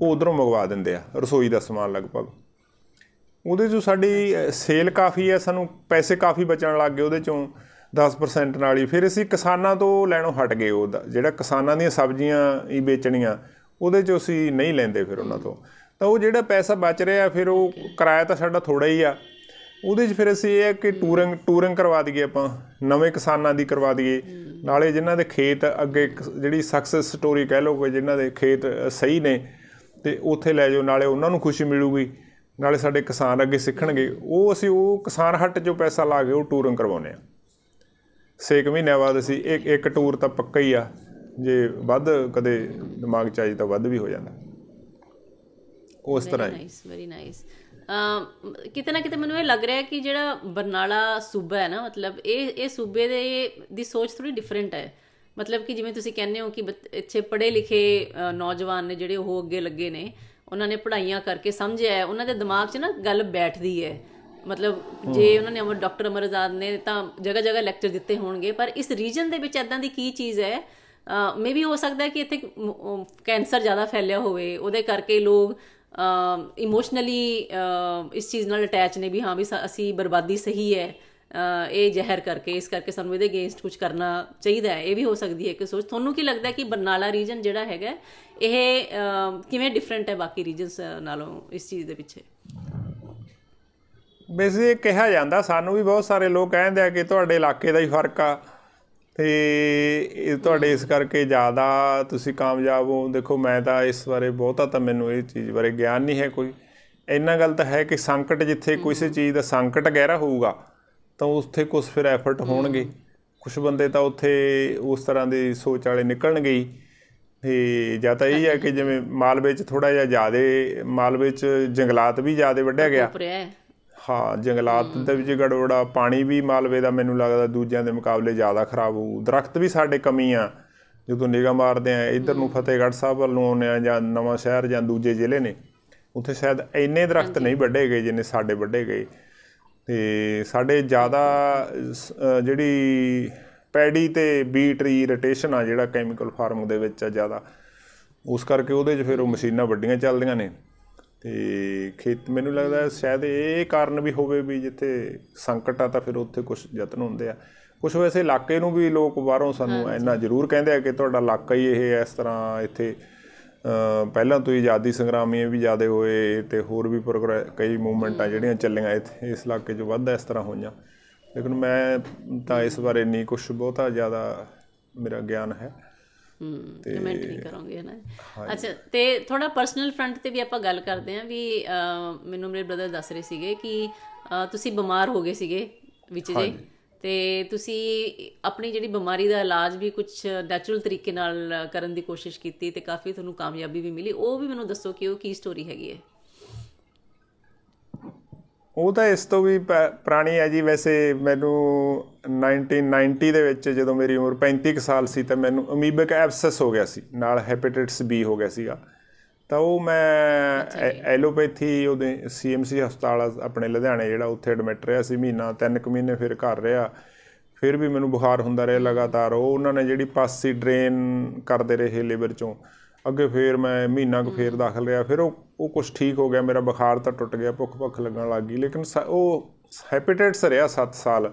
ਉਹ ਉਧਰੋਂ ਮੰਗਵਾ ਦਿੰਦੇ ਆ ਰਸੋਈ ਦਾ ਸਮਾਨ ਲਗਭਗ ਉਹਦੇ 'ਚੋਂ ਸਾਡੀ ਸੇਲ ਕਾਫੀ ਹੈ ਸਾਨੂੰ ਪੈਸੇ ਕਾਫੀ ਬਚਣ ਲੱਗ ਗਏ ਉਹਦੇ 'ਚੋਂ 10% ਨਾਲ ਹੀ ਫਿਰ ਅਸੀਂ ਕਿਸਾਨਾਂ ਤੋਂ ਲੈਣੋਂ ਹਟ ਗਏ ਉਹ ਜਿਹੜਾ ਕਿਸਾਨਾਂ ਦੀਆਂ ਸਬਜ਼ੀਆਂ ਹੀ ਵੇਚਣੀਆਂ ਉਹਦੇ 'ਚ ਅਸੀਂ ਨਹੀਂ ਲੈਂਦੇ ਫਿਰ ਉਹਨਾਂ ਤੋਂ ਤਾਂ ਉਹ ਜਿਹੜਾ ਪੈਸਾ ਬਚ ਰਿਹਾ ਫਿਰ ਉਹ ਕਿਰਾਇਆ ਤਾਂ ਸਾਡਾ ਥੋੜਾ ਹੀ ਆ ਉਹਦੇ 'ਚ ਫਿਰ ਅਸੀਂ ਇਹ ਹੈ ਕਿ ਟੂਰਿੰਗ ਟੂਰਿੰਗ ਕਰਵਾ ਦਈਏ ਆਪਾਂ ਨਵੇਂ ਕਿਸਾਨਾਂ ਦੀ ਕਰਵਾ ਦਈਏ ਨਾਲੇ ਜਿਨ੍ਹਾਂ ਦੇ ਖੇਤ ਅੱਗੇ ਜਿਹੜੀ ਸਕਸੈਸ ਸਟੋਰੀ ਕਹਿ ਕੋਈ ਜਿਨ੍ਹਾਂ ਦੇ ਖੇਤ ਸਹੀ ਨੇ ਤੇ ਉੱਥੇ ਲੈ ਜਾਓ ਨਾਲੇ ਉਹਨਾਂ ਨੂੰ ਖੁਸ਼ੀ ਮਿਲੂਗੀ ਨਾਲੇ ਸਾਡੇ ਕਿਸਾਨ ਅੱਗੇ ਸਿੱਖਣਗੇ ਉਹ ਅਸੀਂ ਉਹ ਕਿਸਾਨ ਹੱਟ 'ਚੋਂ ਪੈਸਾ ਲਾ ਕੇ ਉਹ ਟੂਰਿੰਗ ਕਰਵਾਉਨੇ ਆ ਸੇਕ ਮਹੀਨੇ ਬਾਅਦ ਅਸੀਂ ਇੱਕ ਇੱਕ ਟੂਰ ਤਾਂ ਪੱਕਾ ਹੀ ਆ ਜੇ ਵੱਧ ਕਦੇ ਦਿਮਾਗ ਚ ਆਈ ਤਾਂ ਵੱਧ ਵੀ ਹੋ ਜਾਂਦਾ ਉਸ ਤਰ੍ਹਾਂ ਹੀ ਨਾਈਸ ਵੈਰੀ ਨਾਈਸ ਕਿਤੇ ਨਾ ਕਿਤੇ ਮੈਨੂੰ ਇਹ ਲੱਗ ਰਿਹਾ ਕਿ ਜਿਹੜਾ ਬਰਨਾਲਾ ਸੂਬਾ ਹੈ ਨਾ ਮਤਲਬ ਇਹ ਇਹ ਸੂਬੇ ਦੇ ਦੀ ਸੋਚ ਥੋੜੀ ਡਿਫਰੈਂਟ ਹੈ ਮਤਲਬ ਕਿ ਜਿਵੇਂ ਤੁਸੀਂ ਕਹਿੰਦੇ ਹੋ ਕਿ ਇੱਥੇ ਪੜ੍ਹੇ ਲਿਖੇ ਨੌਜਵਾਨ ਨੇ ਜਿਹੜੇ ਉਹ ਅੱਗੇ ਲੱਗੇ ਨੇ ਉਹਨਾਂ ਨੇ ਪੜ੍ਹਾਈਆਂ ਕਰਕੇ ਸਮਝਿਆ ਹੈ ਉਹਨਾਂ ਦੇ ਦਿਮਾਗ 'ਚ ਨਾ ਗੱਲ ਬੈਠਦੀ ਹੈ ਮਤਲਬ ਜੇ ਉਹਨਾਂ ਨੇ ਅਮਰ ਡਾਕਟਰ ਅਮਰ ਆਜ਼ਾਦ ਨੇ ਤਾਂ ਜਗ੍ਹਾ ਜਗ੍ਹਾ ਲੈਕਚਰ ਦਿੱਤੇ ਹੋਣਗੇ ਪਰ ਇਸ ਰੀਜਨ ਦੇ ਵਿੱਚ ਐਦਾਂ ਦੀ ਕੀ ਚੀਜ਼ ਹੈ ਮੇ ਵੀ ਹੋ ਸਕਦਾ ਕਿ ਇੱਥੇ ਕੈਂਸਰ ਜ਼ਿਆਦਾ ਫੈਲਿਆ ਹੋਵੇ ਉਹਦੇ ਕਰਕੇ ਲੋਕ ਇਮੋਸ਼ਨਲੀ ਇਸ ਚੀਜ਼ ਨਾਲ ਅਟੈਚ ਨੇ ਵੀ ਹਾਂ ਵੀ ਅਸੀਂ ਬਰਬਾਦੀ ਸਹੀ ਹੈ ਇਹ ਜ਼ਹਿਰ ਕਰਕੇ ਇਸ ਕਰਕੇ ਸਾਨੂੰ ਇਹਦੇ ਅਗੇਂਸਟ ਕੁਝ ਕਰਨਾ ਚਾਹੀਦਾ ਹੈ ਇਹ ਵੀ ਹੋ ਸਕਦੀ ਹੈ ਕਿ ਸੋਚ ਤੁਹਾਨੂੰ ਕੀ ਲੱਗਦਾ ਕਿ ਬਰਨਾਲਾ ਰੀਜਨ ਜਿਹੜਾ ਹੈਗਾ ਇਹ ਕਿਵੇਂ ਡਿਫਰੈਂਟ ਹੈ ਬਾਕੀ ਰੀਜਨਸ ਨਾਲੋਂ ਇਸ ਚੀਜ਼ ਦੇ ਪਿੱਛੇ ਬੇਸਿਕ ਕਿਹਾ ਜਾਂਦਾ ਸਾਨੂੰ ਵੀ ਬਹੁਤ ਸਾਰੇ ਲੋਕ ਕਹਿੰਦੇ ਆ ਕਿ ਤੁਹਾਡੇ ਇਲਾਕੇ ਦਾ ਹੀ ਫਰਕ ਆ ਤੇ ਇਹ ਤੁਹਾਡੇ ਇਸ ਕਰਕੇ ਜ਼ਿਆਦਾ ਤੁਸੀਂ ਕਾਮਯਾਬ ਹੋ ਦੇਖੋ ਮੈਂ ਤਾਂ ਇਸ ਬਾਰੇ ਬਹੁਤਾ ਤਾਂ ਮੈਨੂੰ ਇਹ ਚੀਜ਼ ਬਾਰੇ ਗਿਆਨ ਨਹੀਂ ਹੈ ਕੋਈ ਇੰਨਾ ਗੱਲ ਤਾਂ ਹੈ ਕਿ ਸੰਕਟ ਜਿੱਥੇ ਕਿਸੇ ਚੀਜ਼ ਦਾ ਸੰਕਟ ਗਹਿਰਾ ਹੋਊਗਾ ਤਾਂ ਉੱਥੇ ਕੁਝ ਫਿਰ ਐਫਰਟ ਹੋਣਗੇ ਕੁਝ ਬੰਦੇ ਤਾਂ ਉੱਥੇ ਉਸ ਤਰ੍ਹਾਂ ਦੀ ਸੋਚ ਵਾਲੇ ਨਿਕਲਣਗੇ ਹੀ ਤੇ ਜਾਂ ਤਾਂ ਇਹ ਹੈ ਕਿ ਜਿਵੇਂ ਮਾਲਵੇ ਚ ਥੋੜਾ ਜਿਹਾ ਜ਼ਿਆਦੇ ਮਾਲਵੇ ਚ ਜੰਗਲਾਤ ਵੀ ਜ਼ਿਆਦੇ ਵੱਢਿਆ ਗਿਆ ਹਾਂ ਜੰਗਲਾਤ ਦੇ ਵਿੱਚ ਗੜਬੜਾ ਪਾਣੀ ਵੀ ਮਾਲਵੇ ਦਾ ਮੈਨੂੰ ਲੱਗਦਾ ਦੂਜਿਆਂ ਦੇ ਮੁਕਾਬਲੇ ਜ਼ਿਆਦਾ ਖਰਾਬ ਹੋ ਦਰਖਤ ਵੀ ਸਾਡੇ ਕਮੀ ਆ ਜਦੋਂ ਨਿਗਾ ਮਾਰਦੇ ਆ ਇੱਧਰ ਨੂੰ ਫਤਿਹਗੜ੍ਹ ਸਾਹਿਬ ਵੱਲ ਨੂੰ ਆਉਂਦੇ ਆ ਜਾਂ ਨਵਾਂ ਸ਼ਹਿਰ ਜਾਂ ਦੂਜੇ ਜ਼ਿਲ੍ਹੇ ਨੇ ਉੱਥੇ ਸ਼ਾਇਦ ਇੰਨੇ ਦਰਖਤ ਨਹੀਂ ਵੱਢੇ ਗਏ ਜਿੰਨੇ ਸਾਡੇ ਵੱਢੇ ਗਏ ਤੇ ਸਾਡੇ ਜ਼ਿਆਦਾ ਜਿਹੜੀ ਪੈੜੀ ਤੇ ਬੀਟ ਰੀ ਰੋਟੇਸ਼ਨ ਆ ਜਿਹੜਾ ਕੈਮੀਕਲ ਫਾਰਮਿੰਗ ਦੇ ਵਿੱਚ ਆ ਜ਼ਿਆਦਾ ਉਸ ਕਰਕੇ ਉਹਦੇ 'ਚ ਫਿਰ ਉਹ ਮਸ਼ੀਨਾਂ ਵੱਡੀਆਂ ਚੱਲਦੀਆਂ ਨੇ ਤੇ ਖੇਤ ਮੈਨੂੰ ਲੱਗਦਾ ਸ਼ਾਇਦ ਇਹ ਕਾਰਨ ਵੀ ਹੋਵੇ ਵੀ ਜਿੱਥੇ ਸੰਕਟ ਆ ਤਾਂ ਫਿਰ ਉੱਥੇ ਕੁਝ ਯਤਨ ਹੁੰਦੇ ਆ ਕੁਝ ਵੈਸੇ ਇਲਾਕੇ ਨੂੰ ਵੀ ਲੋਕ ਬਾਹਰੋਂ ਸਾਨੂੰ ਇੰਨਾ ਜ਼ਰੂਰ ਕਹਿੰਦੇ ਆ ਕਿ ਤੁਹਾਡਾ ਇਲਾਕਾ ਹੀ ਇਹ ਇਸ ਤਰ੍ਹਾਂ ਇੱਥੇ ਪਹਿਲਾਂ ਤੋਂ ਹੀ ਆਜ਼ਾਦੀ ਸੰਗਰਾਮੀਆਂ ਵੀ ਜ਼ਿਆਦੇ ਹੋਏ ਤੇ ਹੋਰ ਵੀ ਕਈ ਮੂਵਮੈਂਟਾਂ ਜਿਹੜੀਆਂ ਚੱਲੀਆਂ ਇੱਥੇ ਇਸ ਇਲਾਕੇ 'ਚ ਵੱਧ ਇਸ ਤਰ੍ਹਾਂ ਹੋਈਆਂ ਲੇਕਿਨ ਮੈਂ ਤਾਂ ਇਸ ਬਾਰੇ ਨਹੀਂ ਕੁਝ ਬਹੁਤਾ ਜ਼ਿਆਦਾ ਮੇਰਾ ਗਿਆਨ ਹੈ ਹੂੰ ਕਮੈਂਟ ਨਹੀਂ ਕਰਾਂਗੇ ਨਾ ਅੱਛਾ ਤੇ ਥੋੜਾ ਪਰਸਨਲ ਫਰੰਟ ਤੇ ਵੀ ਆਪਾਂ ਗੱਲ ਕਰਦੇ ਆਂ ਵੀ ਮੈਨੂੰ ਮੇਰੇ ਬ੍ਰਦਰ ਦੱਸ ਰਹੇ ਸੀਗੇ ਕਿ ਤੁਸੀਂ ਬਿਮਾਰ ਹੋ ਗਏ ਸੀਗੇ ਵਿੱਚ ਜੇ ਤੇ ਤੁਸੀਂ ਆਪਣੀ ਜਿਹੜੀ ਬਿਮਾਰੀ ਦਾ ਇਲਾਜ ਵੀ ਕੁਝ ਨੈਚੁਰਲ ਤਰੀਕੇ ਨਾਲ ਕਰਨ ਦੀ ਕੋਸ਼ਿਸ਼ ਕੀਤੀ ਤੇ ਕਾਫੀ ਤੁਹਾਨੂੰ ਕਾਮਯਾਬੀ ਵੀ ਮਿਲੀ ਉਹ ਵੀ ਮੈਨੂੰ ਦੱਸੋ ਕਿ ਉਹ ਕੀ ਸਟੋਰੀ ਹੈਗੀ ਹੈ ਉਹ ਤਾਂ ਇਸ ਤੋਂ ਵੀ ਪੁਰਾਣੀ ਹੈ ਜੀ ਵੈਸੇ ਮੈਨੂੰ 1990 ਦੇ ਵਿੱਚ ਜਦੋਂ ਮੇਰੀ ਉਮਰ 35 ਸਾਲ ਸੀ ਤਾਂ ਮੈਨੂੰ ਅਮੀਬਿਕ ਐਬਸੈਸ ਹੋ ਗਿਆ ਸੀ ਨਾਲ ਹੈਪੇਟਾਈਟਸ ਬੀ ਹੋ ਗਿਆ ਸੀਗਾ ਤਾਂ ਉਹ ਮੈਂ ਐਲੋਪੈਥੀ ਉਹਦੇ ਸੀਐਮਸੀ ਹਸਪਤਾਲ ਆਪਣੇ ਲੁਧਿਆਣੇ ਜਿਹੜਾ ਉੱਥੇ ਐਡਮਿਟ ਰਿਹਾ ਸੀ ਮਹੀਨਾ 3 ਕੁ ਮਹੀਨੇ ਫਿਰ ਘਰ ਰਿਹਾ ਫਿਰ ਵੀ ਮੈਨੂੰ ਬੁਖਾਰ ਹੁੰਦਾ ਰਿਹਾ ਲਗਾਤਾਰ ਉਹ ਉਹਨਾਂ ਨੇ ਜਿਹੜੀ ਪਾਸੀ ਡਰੇਨ ਕਰਦੇ ਰਹੇ ਲੀਵਰ ਚੋਂ ਅੱਗੇ ਫੇਰ ਮੈਂ ਮਹੀਨਾ ਕੁ ਫੇਰ ਦਾਖਲ ਰਿਆ ਫਿਰ ਉਹ ਉਹ ਕੁਝ ਠੀਕ ਹੋ ਗਿਆ ਮੇਰਾ ਬੁਖਾਰ ਤਾਂ ਟੁੱਟ ਗਿਆ ਭੁੱਖ ਭੁੱਖ ਲੱਗਣ ਲੱਗ ਗਈ ਲੇਕਿਨ ਉਹ ਹੈਪੇਟਾਈਟਸ ਰਿਹਾ 7 ਸਾਲ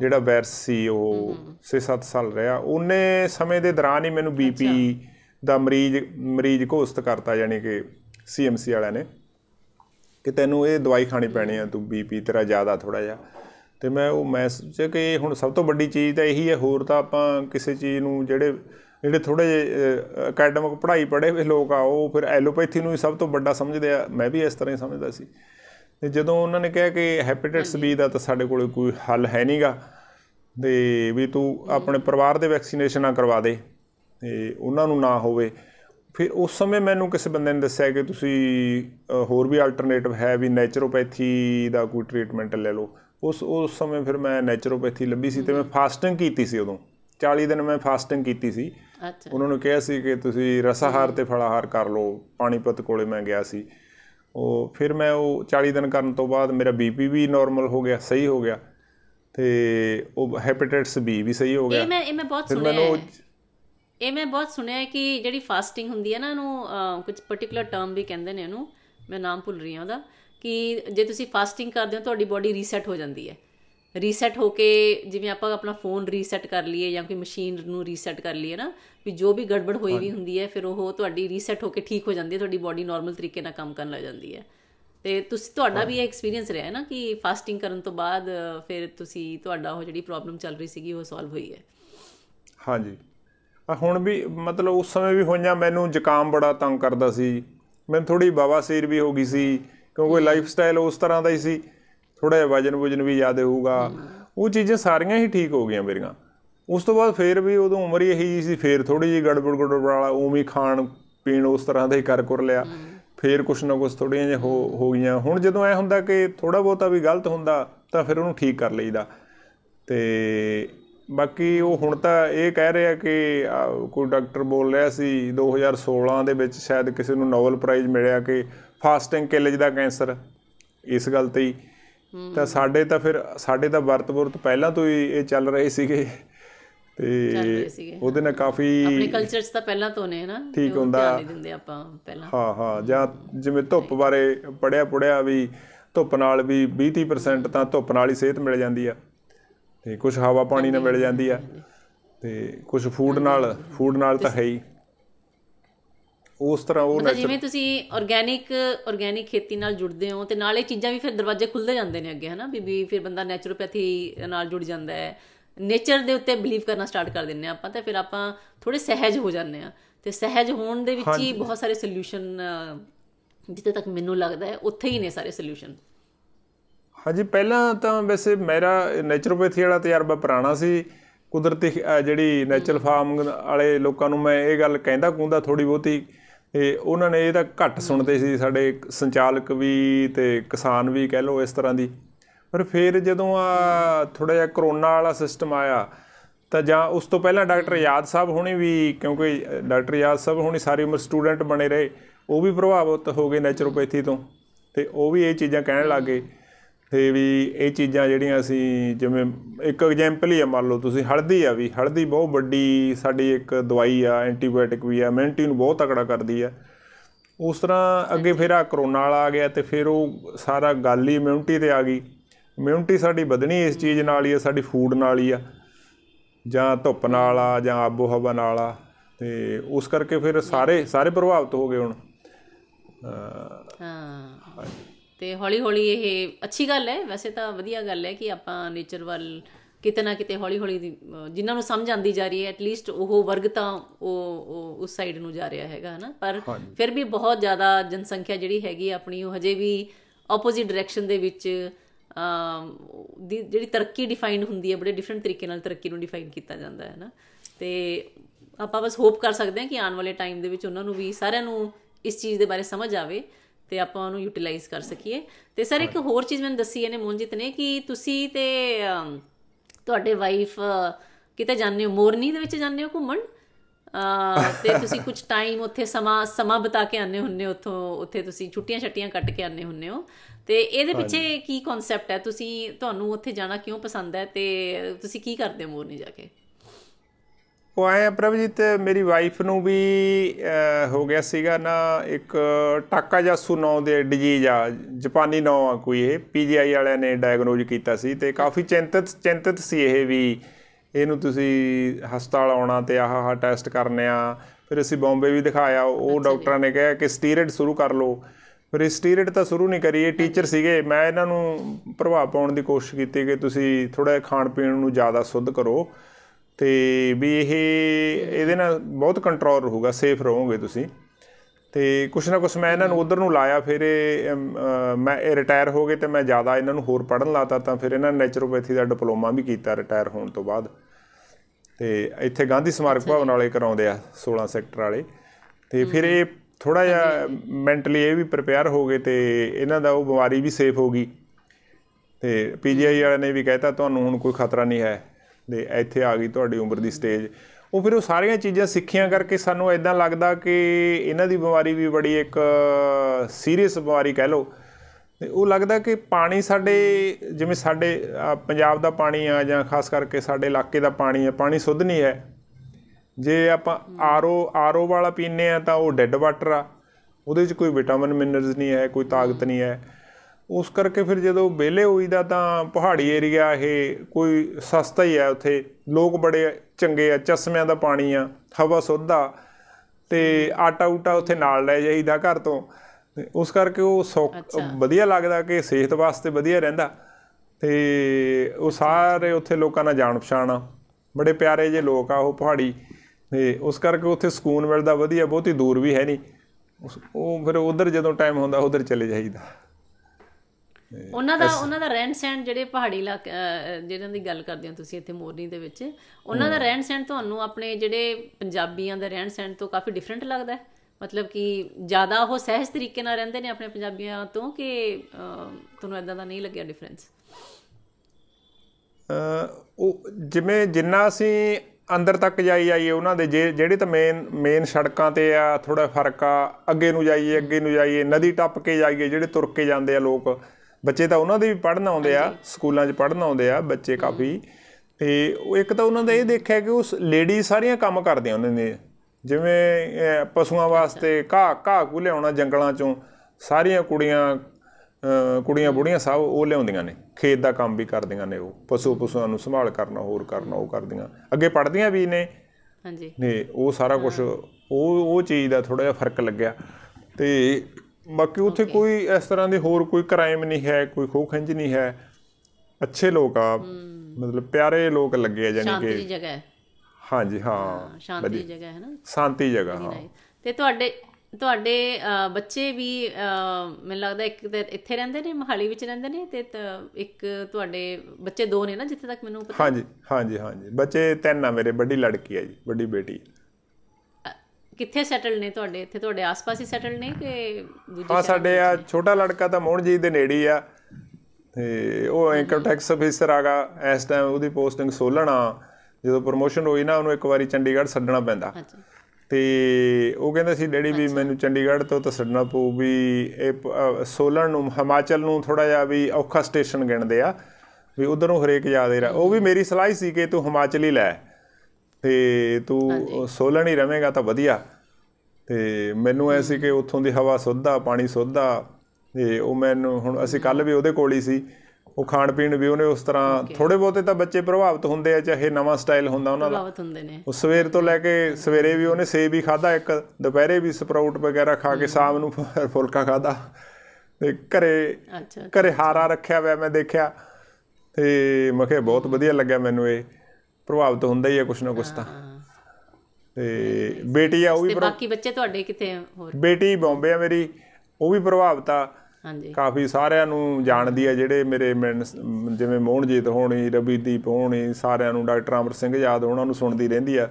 ਜਿਹੜਾ ਵਾਇਰਸ ਸੀ ਉਹ 6-7 ਸਾਲ ਰਿਹਾ ਉਹਨੇ ਸਮੇਂ ਦੇ ਦੌਰਾਨ ਹੀ ਮੈਨੂੰ ਬੀਪੀ ਦਾ ਮਰੀਜ਼ ਮਰੀਜ਼ ਘੋਸ਼ਿਤ ਕਰਤਾ ਯਾਨੀ ਕਿ ਸੀਐਮਸੀ ਵਾਲਿਆਂ ਨੇ ਕਿ ਤੈਨੂੰ ਇਹ ਦਵਾਈ ਖਾਣੀ ਪੈਣੀ ਆ ਤੂੰ ਬੀਪੀ ਤੇਰਾ ਜ਼ਿਆਦਾ ਥੋੜਾ ਜਿਹਾ ਤੇ ਮੈਂ ਉਹ ਮੈਸੇਜ ਕਿ ਹੁਣ ਸਭ ਤੋਂ ਵੱਡੀ ਚੀਜ਼ ਤਾਂ ਇਹੀ ਹੈ ਹੋਰ ਤਾਂ ਆਪਾਂ ਕਿਸੇ ਚੀਜ਼ ਨੂੰ ਜਿਹੜੇ ਜਿਹੜੇ ਥੋੜੇ ਅਕੈਡਮਿਕ ਪੜ੍ਹਾਈ ਪੜ੍ਹੇ ਹੋਏ ਲੋਕ ਆ ਉਹ ਫਿਰ ਐਲੋਪੈਥੀ ਨੂੰ ਹੀ ਸਭ ਤੋਂ ਵੱਡਾ ਸਮਝਦੇ ਆ ਮੈਂ ਵੀ ਇਸ ਤਰ੍ਹਾਂ ਹੀ ਸਮਝਦਾ ਸੀ ਤੇ ਜਦੋਂ ਉਹਨਾਂ ਨੇ ਕਿਹਾ ਕਿ ਹੈਪੇਟਾਈਟਸ ਬੀ ਦਾ ਤਾਂ ਸਾਡੇ ਕੋਲੇ ਕੋਈ ਹੱਲ ਹੈ ਨਹੀਂਗਾ ਤੇ ਵੀ ਤੂੰ ਆਪਣੇ ਪਰਿਵਾਰ ਦੇ ਵੈਕਸੀਨੇਸ਼ਨ ਆ ਕਰਵਾ ਦੇ ਤੇ ਉਹਨਾਂ ਨੂੰ ਨਾ ਹੋਵੇ ਫਿਰ ਉਸ ਸਮੇਂ ਮੈਨੂੰ ਕਿਸੇ ਬੰਦੇ ਨੇ ਦੱਸਿਆ ਕਿ ਤੁਸੀਂ ਹੋਰ ਵੀ ਆਲਟਰਨੇਟਿਵ ਹੈ ਵੀ ਨੇਚਰੋਪੈਥੀ ਦਾ ਕੋਈ ਟ੍ਰੀਟਮੈਂਟ ਲੈ ਲਓ ਉਸ ਉਸ ਸਮੇਂ ਫਿਰ ਮੈਂ ਨੇਚਰੋਪੈਥੀ ਲੱਭੀ ਸੀ ਤੇ ਮੈਂ ਫਾਸਟਿੰਗ ਕੀਤੀ ਸੀ ਉਦੋਂ 40 ਦਿਨ ਮੈਂ ਫਾਸਟਿੰਗ ਕੀਤੀ ਸੀ ਅੱਛਾ ਉਹਨਾਂ ਨੂੰ ਕਿਹਾ ਸੀ ਕਿ ਤੁਸੀਂ ਰਸਾਹਾਰ ਤੇ ਫਲਾਹਾਰ ਕਰ ਲਓ ਪਾਣੀਪਤ ਕੋਲੇ ਮੈਂ ਗਿਆ ਸੀ ਉਹ ਫਿਰ ਮੈਂ ਉਹ 40 ਦਿਨ ਕਰਨ ਤੋਂ ਬਾਅਦ ਮੇਰਾ ਬੀਪੀ ਵੀ ਨਾਰਮਲ ਹੋ ਗਿਆ ਸਹੀ ਹੋ ਗਿਆ ਤੇ ਉਹ ਹੈਪੇਟਾਈਟਸ ਵੀ ਵੀ ਸਹੀ ਹੋ ਗਿਆ ਇਹ ਮੈਂ ਇਹ ਮੈਂ ਬਹੁਤ ਸੁਣਿਆ ਇਹ ਮੈਂ ਬਹੁਤ ਸੁਣਿਆ ਹੈ ਕਿ ਜਿਹੜੀ ਫਾਸਟਿੰਗ ਹੁੰਦੀ ਹੈ ਨਾ ਉਹਨੂੰ ਕੁਝ ਪਾਰਟਿਕੂਲਰ ਟਰਮ ਵੀ ਕਹਿੰਦੇ ਨੇ ਉਹਨੂੰ ਮੈਂ ਨਾਮ ਭੁੱਲ ਰਹੀ ਹਾਂ ਉਹਦਾ ਕਿ ਜੇ ਤੁਸੀਂ ਫਾਸਟਿੰਗ ਕਰਦੇ ਹੋ ਤੁਹਾਡੀ ਬਾਡੀ ਰੀਸੈਟ ਹੋ ਜਾਂਦੀ ਹੈ ਰੀਸੈਟ ਹੋ ਕੇ ਜਿਵੇਂ ਆਪਾਂ ਆਪਣਾ ਫੋਨ ਰੀਸੈਟ ਕਰ ਲਈਏ ਜਾਂ ਕੋਈ ਮਸ਼ੀਨ ਨੂੰ ਰੀਸੈਟ ਕਰ ਲਈਏ ਨਾ ਵੀ ਜੋ ਵੀ ਗੜਬੜ ਹੋਈ ਵੀ ਹੁੰਦੀ ਹੈ ਫਿਰ ਉਹ ਤੁਹਾਡੀ ਰੀਸੈਟ ਹੋ ਕੇ ਠੀਕ ਹੋ ਜਾਂਦੀ ਹੈ ਤੁਹਾਡੀ ਬਾਡੀ ਨਾਰਮਲ ਤਰੀਕੇ ਨਾਲ ਕੰਮ ਕਰਨ ਲੱਗ ਜਾਂਦੀ ਹੈ ਤੇ ਤੁਸੀਂ ਤੁਹਾਡਾ ਵੀ ਇਹ ਐਕਸਪੀਰੀਅੰਸ ਰਿਹਾ ਹੈ ਨਾ ਕਿ ਫਾਸਟਿੰਗ ਕਰਨ ਤੋਂ ਬਾਅਦ ਫਿਰ ਤੁਸੀਂ ਤੁਹਾਡਾ ਉਹ ਜਿਹੜੀ ਪ੍ਰੋਬਲਮ ਚੱਲ ਰਹੀ ਸੀਗੀ ਉਹ ਸੋਲਵ ਹੋਈ ਹੈ ਹਾਂਜੀ ਹੁਣ ਵੀ ਮਤਲਬ ਉਸ ਸਮੇਂ ਵੀ ਹੋਈਆਂ ਮੈਨੂੰ ਜ਼ੁਕਾਮ ਬੜਾ ਤੰਗ ਕਰਦਾ ਸੀ ਮੈਨੂੰ ਥੋੜੀ ਬਵਾਸੀਰ ਵੀ ਹੋ ਗਈ ਸੀ ਕਿਉਂਕਿ ਲਾਈਫ ਸਟਾਈਲ ਉਸ ਤਰ੍ਹਾਂ ਦਾ ਹੀ ਸੀ ਥੋੜਾ ਜਿਹਾ ਵਜਨ ਵਜਨ ਵੀ ਜ਼ਿਆਦਾ ਹੋਊਗਾ ਉਹ ਚੀਜ਼ਾਂ ਸਾਰੀਆਂ ਹੀ ਠੀਕ ਹੋ ਗਈਆਂ ਮੇਰੀਆਂ ਉਸ ਤੋਂ ਬਾਅਦ ਫੇਰ ਵੀ ਉਦੋਂ ਉਮਰ ਹੀ ਇਹੀ ਜੀ ਸੀ ਫੇਰ ਥੋੜੀ ਜਿਹੀ ਗੜਬੜ ਗੜਬੜ ਵਾਲਾ ਉਵੇਂ ਹੀ ਖਾਣ ਪੀਣ ਉਸ ਤਰ੍ਹਾਂ ਦਾ ਹੀ ਕਰ ਕਰ ਲਿਆ ਫੇਰ ਕੁਛ ਨਾ ਕੁਛ ਥੋੜੀਆਂ ਹੋ ਹੋ ਗਈਆਂ ਹੁਣ ਜਦੋਂ ਐ ਹੁੰਦਾ ਕਿ ਥੋੜਾ ਬਹੁਤਾ ਵੀ ਗਲਤ ਹੁੰਦਾ ਤਾਂ ਫਿਰ ਉਹਨੂੰ ਠੀਕ ਕਰ ਲਈਦਾ ਤੇ ਬਾਕੀ ਉਹ ਹੁਣ ਤਾਂ ਇਹ ਕਹਿ ਰਿਹਾ ਕਿ ਕੋਈ ਡਾਕਟਰ ਬੋਲ ਰਿਹਾ ਸੀ 2016 ਦੇ ਵਿੱਚ ਸ਼ਾਇਦ ਕਿਸੇ ਨੂੰ ਨੋਬਲ ਪ੍ਰਾਈਜ਼ ਮਿਲਿਆ ਕਿ ਫਾਸਟਿੰਗ ਕਿਲਜ ਦਾ ਕੈਂਸਰ ਇਸ ਗੱਲ ਤੇ ਹੀ ਤਾਂ ਸਾਡੇ ਤਾਂ ਫਿਰ ਸਾਡੇ ਤਾਂ ਵਰਤ ਵਰਤ ਪਹਿਲਾਂ ਤੋਂ ਹੀ ਇਹ ਚੱਲ ਰਹੇ ਸੀਗੇ ਤੇ ਉਹਦੇ ਨਾਲ ਕਾਫੀ ਆਪਣੇ ਕਲਚਰ 'ਚ ਤਾਂ ਪਹਿਲਾਂ ਤੋਂ ਨੇ ਨਾ ਠੀਕ ਹੁੰਦਾ ਨਹੀਂ ਦਿੰਦੇ ਆਪਾਂ ਪਹਿਲਾਂ ਹਾਂ ਹਾਂ ਜਾਂ ਜਿਵੇਂ ਧੁੱਪ ਬਾਰੇ ਪੜਿਆ ਪੜਿਆ ਵੀ ਧੁੱਪ ਨਾਲ ਵੀ 20-30% ਤਾਂ ਧੁੱਪ ਨਾਲ ਹੀ ਸਿਹਤ ਮਿਲ ਜਾਂਦੀ ਆ ਤੇ ਕੁਝ ਹਵਾ ਪਾਣੀ ਨਾਲ ਮਿਲ ਜਾਂਦੀ ਆ ਤੇ ਕੁਝ ਫੂਡ ਨਾਲ ਫੂਡ ਨਾਲ ਤਾਂ ਹੈ ਹੀ ਉਸ ਤਰ੍ਹਾਂ ਉਹ ਜਿਵੇਂ ਤੁਸੀਂ ਆਰਗੇਨਿਕ ਆਰਗੇਨਿਕ ਖੇਤੀ ਨਾਲ ਜੁੜਦੇ ਹੋ ਤੇ ਨਾਲੇ ਚੀਜ਼ਾਂ ਵੀ ਫਿਰ ਦਰਵਾਜ਼ੇ ਖੁੱਲਦੇ ਜਾਂਦੇ ਨੇ ਅੱਗੇ ਹਨਾ ਬੀਬੀ ਫਿਰ ਬੰਦਾ ਨੇਚਰੋਪੈਥੀ ਨਾਲ ਜੁੜ ਜਾਂਦਾ ਹੈ ਨੇਚਰ ਦੇ ਉੱਤੇ ਬਲੀਵ ਕਰਨਾ ਸਟਾਰਟ ਕਰ ਦਿੰਨੇ ਆਪਾਂ ਤਾਂ ਫਿਰ ਆਪਾਂ ਥੋੜੇ ਸਹਿਜ ਹੋ ਜਾਂਦੇ ਆ ਤੇ ਸਹਿਜ ਹੋਣ ਦੇ ਵਿੱਚ ਹੀ ਬਹੁਤ ਸਾਰੇ ਸੋਲੂਸ਼ਨ ਜਿੱਤੇ ਤੱਕ ਮੈਨੂੰ ਲੱਗਦਾ ਹੈ ਉੱਥੇ ਹੀ ਨੇ ਸਾਰੇ ਸੋਲੂਸ਼ਨ ਹਾਂਜੀ ਪਹਿਲਾਂ ਤਾਂ ਵੈਸੇ ਮੇਰਾ ਨੇਚਰੋਪੈਥੀ ਵਾਲਾ ਤਜਰਬਾ ਪੁਰਾਣਾ ਸੀ ਕੁਦਰਤੀ ਜਿਹੜੀ ਨੇਚਰਲ ਫਾਰਮਿੰਗ ਵਾਲੇ ਲੋਕਾਂ ਨੂੰ ਮੈਂ ਇਹ ਗੱਲ ਕਹਿੰਦਾ ਕੁੰਦਾ ਥੋੜੀ ਬਹੁਤੀ ਇਹ ਉਹਨਾਂ ਨੇ ਇਹ ਤਾਂ ਘੱਟ ਸੁਣਦੇ ਸੀ ਸਾਡੇ ਸੰਚਾਲਕ ਵੀ ਤੇ ਕਿਸਾਨ ਵੀ ਕਹਿ ਲੋ ਇਸ ਤਰ੍ਹਾਂ ਦੀ ਪਰ ਫਿਰ ਜਦੋਂ ਆ ਥੋੜਾ ਜਿਹਾ ਕਰੋਨਾ ਵਾਲਾ ਸਿਸਟਮ ਆਇਆ ਤਾਂ ਜਾਂ ਉਸ ਤੋਂ ਪਹਿਲਾਂ ਡਾਕਟਰ ਯਾਦ ਸਾਹਿਬ ਹੁਣੇ ਵੀ ਕਿਉਂਕਿ ਡਾਕਟਰ ਯਾਦ ਸਾਹਿਬ ਹੁਣੇ ਸਾਰੀ ਉਮਰ ਸਟੂਡੈਂਟ ਬਣੇ ਰਹੇ ਉਹ ਵੀ ਪ੍ਰਭਾਵਿਤ ਹੋ ਗਏ ਨੇਚਰੋਪੈਥੀ ਤੋਂ ਤੇ ਉਹ ਵੀ ਇਹ ਚੀਜ਼ਾਂ ਕਹਿਣ ਲੱਗੇ ਤੇ ਵੀ ਇਹ ਚੀਜ਼ਾਂ ਜਿਹੜੀਆਂ ਅਸੀਂ ਜਿਵੇਂ ਇੱਕ ਐਗਜ਼ਾਮਪਲ ਹੀ ਆ ਮੰਨ ਲਓ ਤੁਸੀਂ ਹਲਦੀ ਆ ਵੀ ਹਲਦੀ ਬਹੁਤ ਵੱਡੀ ਸਾਡੀ ਇੱਕ ਦਵਾਈ ਆ ਐਂਟੀਬਾਇਓਟਿਕ ਵੀ ਆ ਮੈਂਟੀ ਨੂੰ ਬਹੁਤ ਤਕੜਾ ਕਰਦੀ ਆ ਉਸ ਤਰ੍ਹਾਂ ਅੱਗੇ ਫਿਰ ਆ ਕਰੋਨਾ ਵਾਲਾ ਆ ਗਿਆ ਤੇ ਫਿਰ ਉਹ ਸਾਰਾ ਗੱਲ ਹੀ ਇਮਿਊਨਿਟੀ ਤੇ ਆ ਗਈ ਇਮਿਊਨਿਟੀ ਸਾਡੀ ਵਧਣੀ ਇਸ ਚੀਜ਼ ਨਾਲ ਹੀ ਆ ਸਾਡੀ ਫੂਡ ਨਾਲ ਹੀ ਆ ਜਾਂ ਧੁੱਪ ਨਾਲ ਆ ਜਾਂ ਆਬੋ ਹਵਾ ਨਾਲ ਆ ਤੇ ਉਸ ਕਰਕੇ ਫਿਰ ਸਾਰੇ ਸਾਰੇ ਪ੍ਰਭਾਵਿਤ ਹੋ ਗਏ ਹੁਣ ਹਾਂ ਤੇ ਹੌਲੀ ਹੌਲੀ ਇਹ ਅੱਛੀ ਗੱਲ ਹੈ ਵੈਸੇ ਤਾਂ ਵਧੀਆ ਗੱਲ ਹੈ ਕਿ ਆਪਾਂ ਨੇਚਰ ਵੱਲ ਕਿਤੇ ਨਾ ਕਿਤੇ ਹੌਲੀ ਹੌਲੀ ਜਿਨ੍ਹਾਂ ਨੂੰ ਸਮਝ ਆਂਦੀ ਜਾ ਰਹੀ ਹੈ ਐਟ ਲੀਸਟ ਉਹ ਵਰਗ ਤਾਂ ਉਹ ਉਸ ਸਾਈਡ ਨੂੰ ਜਾ ਰਿਹਾ ਹੈਗਾ ਹਨਾ ਪਰ ਫਿਰ ਵੀ ਬਹੁਤ ਜ਼ਿਆਦਾ ਜਨਸੰਖਿਆ ਜਿਹੜੀ ਹੈਗੀ ਆਪਣੀ ਉਹ ਹਜੇ ਵੀ ਆਪੋਜ਼ਿਟ ਡਾਇਰੈਕਸ਼ਨ ਦੇ ਵਿੱਚ ਦੀ ਜਿਹੜੀ ਤਰੱਕੀ ਡਿਫਾਈਨ ਹੁੰਦੀ ਹੈ ਬੜੇ ਡਿਫਰੈਂਟ ਤਰੀਕੇ ਨਾਲ ਤਰੱਕੀ ਨੂੰ ਡਿਫਾਈਨ ਕੀਤਾ ਜਾਂਦਾ ਹੈ ਨਾ ਤੇ ਆਪਾਂ ਬਸ ਹੋਪ ਕਰ ਸਕਦੇ ਹਾਂ ਕਿ ਆਉਣ ਵਾਲੇ ਟਾਈਮ ਦੇ ਵਿੱਚ ਉਹਨਾਂ ਨੂੰ ਵੀ ਸਾਰਿਆਂ ਨੂੰ ਇਸ ਚੀਜ਼ ਦੇ ਬਾਰੇ ਸਮਝ ਆਵੇ ਤੇ ਆਪਾਂ ਉਹਨੂੰ ਯੂਟਿਲਾਈਜ਼ ਕਰ ਸਕੀਏ ਤੇ ਸਰ ਇੱਕ ਹੋਰ ਚੀਜ਼ ਮੈਨੂੰ ਦੱਸੀ ਇਹਨੇ ਮੋਨਜੀਤ ਨੇ ਕਿ ਤੁਸੀਂ ਤੇ ਤੁਹਾਡੇ ਵਾਈਫ ਕਿਤੇ ਜਾਂਦੇ ਹੋ ਮੋਰਨੀ ਦੇ ਵਿੱਚ ਜਾਂਦੇ ਹੋ ਘੁੰਮਣ ਤੇ ਤੁਸੀਂ ਕੁਝ ਟਾਈਮ ਉੱਥੇ ਸਮਾਂ ਸਮਾਂ ਬਤਾ ਕੇ ਆਨੇ ਹੁੰਨੇ ਉੱਥੋਂ ਉੱਥੇ ਤੁਸੀਂ ਛੁੱਟੀਆਂ ਛੱਟੀਆਂ ਕੱਟ ਕੇ ਆਨੇ ਹੁੰਨੇ ਹੋ ਤੇ ਇਹਦੇ ਪਿੱਛੇ ਕੀ ਕਨਸੈਪਟ ਹੈ ਤੁਸੀਂ ਤੁਹਾਨੂੰ ਉੱਥੇ ਜਾਣਾ ਕਿਉਂ ਪਸੰਦ ਹੈ ਤੇ ਤੁਸੀਂ ਕੀ ਕਰਦੇ ਹੋ ਮੋਰਨੀ ਜਾ ਕੇ ਉਹ ਆਇਆ ਪ੍ਰਭਜੀਤ ਮੇਰੀ ਵਾਈਫ ਨੂੰ ਵੀ ਹੋ ਗਿਆ ਸੀਗਾ ਨਾ ਇੱਕ ਟਾਕਾ ਜਾਸੂ ਨੌ ਦੇ ਡਿਜੀਜ਼ ਆ ਜਾਪਾਨੀ ਨੌ ਆ ਕੋਈ ਇਹ ਪੀਜੀਆਈ ਵਾਲਿਆਂ ਨੇ ਡਾਇਗਨੋਸ ਕੀਤਾ ਸੀ ਤੇ ਕਾਫੀ ਚਿੰਤਤ ਚਿੰਤਤ ਸੀ ਇਹ ਵੀ ਇਹਨੂੰ ਤੁਸੀਂ ਹਸਪਤਾਲ ਆਉਣਾ ਤੇ ਆਹ ਆਹ ਟੈਸਟ ਕਰਨੇ ਆ ਫਿਰ ਅਸੀਂ ਬੰਬੇ ਵੀ ਦਿਖਾਇਆ ਉਹ ਡਾਕਟਰਾਂ ਨੇ ਕਿਹਾ ਕਿ ਸਟੀਰੋਇਡ ਸ਼ੁਰੂ ਕਰ ਲਓ ਫਿਰ ਸਟੀਰੋਇਡ ਤਾਂ ਸ਼ੁਰੂ ਨਹੀਂ ਕਰੀ ਇਹ ਟੀਚਰ ਸੀਗੇ ਮੈਂ ਇਹਨਾਂ ਨੂੰ ਪ੍ਰਭਾਵ ਪਾਉਣ ਦੀ ਕੋਸ਼ਿਸ਼ ਕੀਤੀ ਕਿ ਤੁਸੀਂ ਥੋੜਾ ਖਾਣ ਪੀਣ ਨੂੰ ਜ਼ਿਆਦਾ ਸੁੱਧ ਕਰੋ ਤੇ ਵੀ ਇਹ ਇਹਦੇ ਨਾਲ ਬਹੁਤ ਕੰਟਰੋਲ ਰਹੂਗਾ ਸੇਫ ਰਹੋਗੇ ਤੁਸੀਂ ਤੇ ਕੁਛ ਨਾ ਕੁਛ ਮੈਂ ਇਹਨਾਂ ਨੂੰ ਉਧਰ ਨੂੰ ਲਾਇਆ ਫਿਰ ਇਹ ਮੈਂ ਇਹ ਰਿਟਾਇਰ ਹੋ ਗਏ ਤੇ ਮੈਂ ਜ਼ਿਆਦਾ ਇਹਨਾਂ ਨੂੰ ਹੋਰ ਪੜਨ ਲਾਤਾ ਤਾਂ ਫਿਰ ਇਹਨਾਂ ਨੇ ਨੇਚਰੋਪੈਥੀ ਦਾ ਡਿਪਲੋਮਾ ਵੀ ਕੀਤਾ ਰਿਟਾਇਰ ਹੋਣ ਤੋਂ ਬਾਅਦ ਤੇ ਇੱਥੇ ਗਾਂਧੀ ਸਮਾਰਕ ਭਵਨ ਵਾਲੇ ਕਰਾਉਂਦੇ ਆ 16 ਸੈਕਟਰ ਵਾਲੇ ਤੇ ਫਿਰ ਇਹ ਥੋੜਾ ਜਿਹਾ ਮੈਂਟਲੀ ਇਹ ਵੀ ਪ੍ਰਪੇਅਰ ਹੋ ਗਏ ਤੇ ਇਹਨਾਂ ਦਾ ਉਹ ਬਿਮਾਰੀ ਵੀ ਸੇਫ ਹੋ ਗਈ ਤੇ ਪੀਜੀਆਈ ਵਾਲਿਆਂ ਨੇ ਵੀ ਕਹਿਤਾ ਤੁਹਾਨੂੰ ਹੁਣ ਕੋਈ ਖਤਰਾ ਨਹੀਂ ਹੈ ਦੇ ਇੱਥੇ ਆ ਗਈ ਤੁਹਾਡੀ ਉਮਰ ਦੀ ਸਟੇਜ ਉਹ ਫਿਰ ਉਹ ਸਾਰੀਆਂ ਚੀਜ਼ਾਂ ਸਿੱਖੀਆਂ ਕਰਕੇ ਸਾਨੂੰ ਇਦਾਂ ਲੱਗਦਾ ਕਿ ਇਹਨਾਂ ਦੀ ਬਿਮਾਰੀ ਵੀ ਬੜੀ ਇੱਕ ਸੀਰੀਅਸ ਬਿਮਾਰੀ ਕਹਿ ਲਓ ਤੇ ਉਹ ਲੱਗਦਾ ਕਿ ਪਾਣੀ ਸਾਡੇ ਜਿਵੇਂ ਸਾਡੇ ਪੰਜਾਬ ਦਾ ਪਾਣੀ ਆ ਜਾਂ ਖਾਸ ਕਰਕੇ ਸਾਡੇ ਇਲਾਕੇ ਦਾ ਪਾਣੀ ਆ ਪਾਣੀ ਸੁੱਧ ਨਹੀਂ ਹੈ ਜੇ ਆਪਾਂ ਆਰਓ ਆਰਓ ਵਾਲਾ ਪੀਨੇ ਆ ਤਾਂ ਉਹ ਡੈੱਡ ਵਾਟਰ ਆ ਉਹਦੇ ਵਿੱਚ ਕੋਈ ਵਿਟਾਮਿਨ ਮਿਨਰਲਸ ਨਹੀਂ ਹੈ ਕੋਈ ਤਾਕਤ ਨਹੀਂ ਹੈ ਉਸ ਕਰਕੇ ਫਿਰ ਜਦੋਂ ਵਿਹਲੇ ਹੋਈਦਾ ਤਾਂ ਪਹਾੜੀ ਏਰੀਆ ਇਹ ਕੋਈ ਸਸਤਾ ਹੀ ਹੈ ਉੱਥੇ ਲੋਕ ਬੜੇ ਚੰਗੇ ਆ ਚਸ਼ਮਿਆਂ ਦਾ ਪਾਣੀ ਆ ਹਵਾ ਸੁੱਧ ਆ ਤੇ ਆਟਾ ਉਟਾ ਉੱਥੇ ਨਾਲ ਲੈ ਜਾਈਦਾ ਘਰ ਤੋਂ ਉਸ ਕਰਕੇ ਉਹ ਵਧੀਆ ਲੱਗਦਾ ਕਿ ਸਿਹਤ ਵਾਸਤੇ ਵਧੀਆ ਰਹਿੰਦਾ ਤੇ ਉਹ ਸਾਰੇ ਉੱਥੇ ਲੋਕਾਂ ਨਾਲ ਜਾਣ ਪਛਾਣ ਆ ਬੜੇ ਪਿਆਰੇ ਜੇ ਲੋਕ ਆ ਉਹ ਪਹਾੜੀ ਤੇ ਉਸ ਕਰਕੇ ਉੱਥੇ ਸਕੂਨ ਮਿਲਦਾ ਵਧੀਆ ਬਹੁਤੀ ਦੂਰ ਵੀ ਹੈ ਨਹੀਂ ਉਹ ਫਿਰ ਉਧਰ ਜਦੋਂ ਟਾਈਮ ਹੁੰਦਾ ਉਧਰ ਚਲੇ ਜਾਈਦਾ ਉਹਨਾਂ ਦਾ ਉਹਨਾਂ ਦਾ ਰਹਿਣ ਸਹਿਣ ਜਿਹੜੇ ਪਹਾੜੀ ਇਲਾਕੇ ਜਿਹਨਾਂ ਦੀ ਗੱਲ ਕਰਦੇ ਹੋ ਤੁਸੀਂ ਇੱਥੇ ਮੋਰਨੀ ਦੇ ਵਿੱਚ ਉਹਨਾਂ ਦਾ ਰਹਿਣ ਸਹਿਣ ਤੁਹਾਨੂੰ ਆਪਣੇ ਜਿਹੜੇ ਪੰਜਾਬੀਆਂ ਦਾ ਰਹਿਣ ਸਹਿਣ ਤੋਂ ਕਾਫੀ ਡਿਫਰੈਂਟ ਲੱਗਦਾ ਹੈ ਮਤਲਬ ਕਿ ਜ਼ਿਆਦਾ ਉਹ ਸਹਿਜ ਤਰੀਕੇ ਨਾਲ ਰਹਿੰਦੇ ਨੇ ਆਪਣੇ ਪੰਜਾਬੀਆਂ ਤੋਂ ਕਿ ਤੁਹਾਨੂੰ ਇਦਾਂ ਦਾ ਨਹੀਂ ਲੱਗਿਆ ਡਿਫਰੈਂਸ ਉਹ ਜਿਵੇਂ ਜਿੰਨਾ ਅਸੀਂ ਅੰਦਰ ਤੱਕ ਜਾਈ ਜਾਈਏ ਉਹਨਾਂ ਦੇ ਜਿਹੜੇ ਤਾਂ ਮੇਨ ਮੇਨ ਸੜਕਾਂ ਤੇ ਆ ਥੋੜਾ ਫਰਕ ਆ ਅੱਗੇ ਨੂੰ ਜਾਈਏ ਅੱਗੇ ਨੂੰ ਜਾਈਏ ਨਦੀ ਟੱਪ ਕੇ ਜਾਈਏ ਜਿਹੜੇ ਤੁਰ ਕੇ ਜਾਂਦੇ ਆ ਲੋਕ ਬੱਚੇ ਤਾਂ ਉਹਨਾਂ ਦੇ ਵੀ ਪੜਨ ਆਉਂਦੇ ਆ ਸਕੂਲਾਂ 'ਚ ਪੜਨ ਆਉਂਦੇ ਆ ਬੱਚੇ ਕਾਫੀ ਤੇ ਉਹ ਇੱਕ ਤਾਂ ਉਹਨਾਂ ਦਾ ਇਹ ਦੇਖਿਆ ਕਿ ਉਸ ਲੇਡੀ ਸਾਰੀਆਂ ਕੰਮ ਕਰਦੀਆਂ ਉਹਨਾਂ ਨੇ ਜਿਵੇਂ ਪਸ਼ੂਆਂ ਵਾਸਤੇ ਘਾਹ ਘਾਹ ਕੋ ਲਿਆਉਣਾ ਜੰਗਲਾਂ 'ਚੋਂ ਸਾਰੀਆਂ ਕੁੜੀਆਂ ਕੁੜੀਆਂ ਬੁੜੀਆਂ ਸਭ ਉਹ ਲਿਆਉਂਦੀਆਂ ਨੇ ਖੇਤ ਦਾ ਕੰਮ ਵੀ ਕਰਦੀਆਂ ਨੇ ਉਹ ਪਸ਼ੂ ਪਸ਼ੂਆਂ ਨੂੰ ਸੰਭਾਲ ਕਰਨਾ ਹੋਰ ਕਰਨਾ ਉਹ ਕਰਦੀਆਂ ਅੱਗੇ ਪੜਦੀਆਂ ਵੀ ਨੇ ਹਾਂਜੀ ਨੇ ਉਹ ਸਾਰਾ ਕੁਝ ਉਹ ਉਹ ਚੀਜ਼ ਦਾ ਥੋੜਾ ਜਿਹਾ ਫਰਕ ਲੱਗਿਆ ਤੇ ਬਾਕੀ ਉੱਥੇ ਕੋਈ ਇਸ ਤਰ੍ਹਾਂ ਦੇ ਹੋਰ ਕੋਈ ਕ੍ਰਾਈਮ ਨਹੀਂ ਹੈ ਕੋਈ ਖੋਖੰਜ ਨਹੀਂ ਹੈ ਅੱਛੇ ਲੋਕ ਆ ਮਤਲਬ ਪਿਆਰੇ ਲੋਕ ਲੱਗੇ ਆ ਜਾਨੀ ਕਿ ਸ਼ਾਂਤੀ ਜਗ੍ਹਾ ਹੈ ਹਾਂਜੀ ਹਾਂ ਸ਼ਾਂਤੀ ਜਗ੍ਹਾ ਹੈ ਨਾ ਸ਼ਾਂਤੀ ਜਗ੍ਹਾ ਹਾਂ ਤੇ ਤੁਹਾਡੇ ਤੁਹਾਡੇ ਬੱਚੇ ਵੀ ਮੈਨੂੰ ਲੱਗਦਾ ਇੱਕ ਇੱਥੇ ਰਹਿੰਦੇ ਨੇ ਮਹਾਲੀ ਵਿੱਚ ਰਹਿੰਦੇ ਨੇ ਤੇ ਇੱਕ ਤੁਹਾਡੇ ਬੱਚੇ ਦੋ ਨੇ ਨਾ ਜਿੱਥੇ ਤੱਕ ਮੈਨੂੰ ਪਤਾ ਹਾਂਜੀ ਹਾਂਜੀ ਹਾਂਜੀ ਬੱਚੇ ਤਿੰਨ ਆ ਮੇਰੇ ਵੱਡੀ ਲੜਕੀ ਆ ਜੀ ਵੱਡੀ ਬੇਟੀ ਹੈ ਕਿੱਥੇ ਸੈਟਲ ਨੇ ਤੁਹਾਡੇ ਇੱਥੇ ਤੁਹਾਡੇ ਆਸ-ਪਾਸ ਹੀ ਸੈਟਲ ਨੇ ਕਿ ਦੂਜੇ ਹਾਂ ਸਾਡੇ ਆ ਛੋਟਾ ਲੜਕਾ ਤਾਂ ਮੋਹਨ ਜੀ ਦੇ ਨੇੜੇ ਆ ਤੇ ਉਹ ਇਨਕਮ ਟੈਕਸ ਅਫੀਸਰ ਆਗਾ ਇਸ ਟਾਈਮ ਉਹਦੀ ਪੋਸਟਿੰਗ ਸੋਲਣਾ ਜਦੋਂ ਪ੍ਰੋਮੋਸ਼ਨ ਹੋਈ ਨਾ ਉਹਨੂੰ ਇੱਕ ਵਾਰੀ ਚੰਡੀਗੜ੍ਹ ਛੱਡਣਾ ਪੈਂਦਾ ਹਾਂਜੀ ਤੇ ਉਹ ਕਹਿੰਦਾ ਸੀ ਡੈਡੀ ਵੀ ਮੈਨੂੰ ਚੰਡੀਗੜ੍ਹ ਤੋਂ ਤਾਂ ਛੱਡਣਾ ਪਊ ਵੀ ਇਹ ਸੋਲਣ ਨੂੰ ਹਿਮਾਚਲ ਨੂੰ ਥੋੜਾ ਜਿਹਾ ਵੀ ਔਖਾ ਸਟੇਸ਼ਨ ਗਿਣਦੇ ਆ ਵੀ ਉਧਰੋਂ ਹਰੇਕ ਯਾਦ ਹੈ ਉਹ ਵੀ ਮੇਰੀ ਸਲਾਹ ਸੀ ਕਿ ਤੂੰ ਹਿਮਾਚਲ ਹੀ ਲੈ ਤੇ ਤੂੰ ਸੋਲਣ ਹੀ ਰਵੇਂਗਾ ਤਾਂ ਵਧੀਆ ਤੇ ਮੈਨੂੰ ਐ ਸੀ ਕਿ ਉੱਥੋਂ ਦੀ ਹਵਾ ਸੁੱਧਾ ਪਾਣੀ ਸੁੱਧਾ ਤੇ ਉਹ ਮੈਨੂੰ ਹੁਣ ਅਸੀਂ ਕੱਲ ਵੀ ਉਹਦੇ ਕੋਲ ਹੀ ਸੀ ਉਹ ਖਾਣ ਪੀਣ ਵੀ ਉਹਨੇ ਉਸ ਤਰ੍ਹਾਂ ਥੋੜੇ ਬਹੁਤੇ ਤਾਂ ਬੱਚੇ ਪ੍ਰਭਾਵਿਤ ਹੁੰਦੇ ਆ ਚਾਹੇ ਨਵਾਂ ਸਟਾਈਲ ਹੁੰਦਾ ਉਹਨਾਂ ਦਾ ਪ੍ਰਭਾਵਿਤ ਹੁੰਦੇ ਨੇ ਉਹ ਸਵੇਰ ਤੋਂ ਲੈ ਕੇ ਸਵੇਰੇ ਵੀ ਉਹਨੇ ਸੇਬ ਹੀ ਖਾਦਾ ਇੱਕ ਦੁਪਹਿਰੇ ਵੀ ਸਪਰਾਊਟ ਵਗੈਰਾ ਖਾ ਕੇ ਸ਼ਾਮ ਨੂੰ ਫੁਲਕਾ ਖਾਦਾ ਤੇ ਘਰੇ ਘਰੇ ਹਾਰਾ ਰੱਖਿਆ ਹੋਇਆ ਮੈਂ ਦੇਖਿਆ ਤੇ ਮੈਂ ਕਿਹਾ ਬਹੁਤ ਵਧੀਆ ਲੱਗਿਆ ਮੈਨੂੰ ਇਹ ਪ੍ਰਭਾਵਿਤ ਹੁੰਦਾ ਹੀ ਹੈ ਕੁਛ ਨਾ ਕੁਛ ਤਾਂ ਤੇ ਬੇਟੀ ਆ ਉਹ ਵੀ ਤੇ ਬਾਕੀ ਬੱਚੇ ਤੁਹਾਡੇ ਕਿਤੇ ਹੋਰ ਬੇਟੀ ਬੰਬੇ ਆ ਮੇਰੀ ਉਹ ਵੀ ਪ੍ਰਭਾਵਿਤ ਆ ਹਾਂਜੀ ਕਾਫੀ ਸਾਰਿਆਂ ਨੂੰ ਜਾਣਦੀ ਆ ਜਿਹੜੇ ਮੇਰੇ ਜਿਵੇਂ ਮੋਹਨਜੀਤ ਹੋਣੀ ਰਬੀਦੀਪ ਹੋਣੀ ਸਾਰਿਆਂ ਨੂੰ ਡਾਕਟਰ ਅਮਰ ਸਿੰਘ ਯਾਦ ਉਹਨਾਂ ਨੂੰ ਸੁਣਦੀ ਰਹਿੰਦੀ ਆ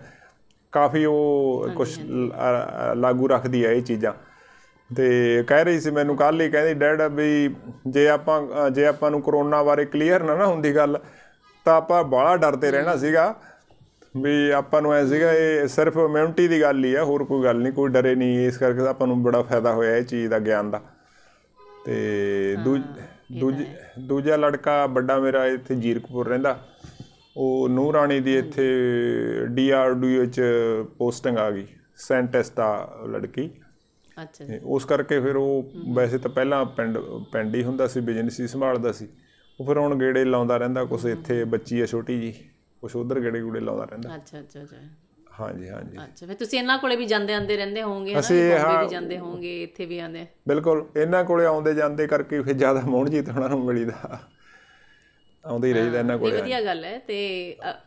ਕਾਫੀ ਉਹ ਕੁਝ ਲਾਗੂ ਰੱਖਦੀ ਆ ਇਹ ਚੀਜ਼ਾਂ ਤੇ ਕਹਿ ਰਹੀ ਸੀ ਮੈਨੂੰ ਕੱਲ ਹੀ ਕਹਿੰਦੀ ਡੈਡ ਵੀ ਜੇ ਆਪਾਂ ਜੇ ਆਪਾਂ ਨੂੰ ਕਰੋਨਾ ਬਾਰੇ ਕਲੀਅਰ ਨਾ ਨਾ ਹੁੰਦੀ ਗੱਲ ਤਾਂ ਆਪਾਂ ਬੜਾ ਡਰਦੇ ਰਹਿਣਾ ਸੀਗਾ ਵੀ ਆਪਾਂ ਨੂੰ ਐ ਸੀਗਾ ਇਹ ਸਿਰਫ ਇਮਿਊਨਿਟੀ ਦੀ ਗੱਲ ਹੀ ਆ ਹੋਰ ਕੋਈ ਗੱਲ ਨਹੀਂ ਕੋਈ ਡਰੇ ਨਹੀਂ ਇਸ ਕਰਕੇ ਆਪਾਂ ਨੂੰ ਬੜਾ ਫਾਇਦਾ ਹੋਇਆ ਇਹ ਚੀਜ਼ ਦਾ ਗਿਆਨ ਦਾ ਤੇ ਦੂਜਾ ਲੜਕਾ ਵੱਡਾ ਮੇਰਾ ਇੱਥੇ ਜੀਰਕਪੁਰ ਰਹਿੰਦਾ ਉਹ ਨੂਰ ਰਾਣੀ ਦੀ ਇੱਥੇ ਡੀਆਰਡੀਓ ਚ ਪੋਸਟਿੰਗ ਆ ਗਈ ਸੈਂਟੈਸਟ ਆ ਲੜਕੀ ਅੱਛਾ ਉਸ ਕਰਕੇ ਫਿਰ ਉਹ ਵੈਸੇ ਤਾਂ ਪਹਿਲਾਂ ਪਿੰਡ ਪਿੰਡ ਹੀ ਹੁੰਦਾ ਸੀ ਬਿਜ਼ਨਸ ਹੀ ਸੰਭਾਲਦਾ ਸੀ ਉਹ ਫਿਰ ਹੁਣ ਗੇੜੇ ਲਾਉਂਦਾ ਰਹਿੰਦਾ ਕੁਛ ਇੱਥੇ ਬੱਚੀ ਆ ਛੋਟੀ ਜੀ ਕੁਛ ਉਧਰ ਗੇੜੇ ਗੂੜੇ ਲਾਉਂਦਾ ਰਹਿੰਦਾ ਅੱਛਾ ਅੱਛਾ ਅੱਛਾ ਹਾਂਜੀ ਹਾਂਜੀ ਅੱਛਾ ਫਿਰ ਤੁਸੀਂ ਇਹਨਾਂ ਕੋਲੇ ਵੀ ਜਾਂਦੇ ਆਂਦੇ ਰਹਿੰਦੇ ਹੋਵੋਗੇ ਹਨਾ ਬੰਬੇ ਵੀ ਜਾਂਦੇ ਹੋਵੋਗੇ ਇੱਥੇ ਵੀ ਆਂਦੇ ਬਿਲਕੁਲ ਇਹਨਾਂ ਕੋਲੇ ਆਉਂਦੇ ਜਾਂਦੇ ਕਰਕੇ ਫਿਰ ਜ਼ਿਆਦਾ ਮੋਹਣ ਉਹਨਾਂ ਨੂੰ ਮਿਲੀਦਾ ਆਉਂਦੇ ਹੀ ਰਹਿੰਦੇ ਇਹਨਾਂ ਕੋਲੇ ਵਧੀਆ ਗੱਲ ਹੈ ਤੇ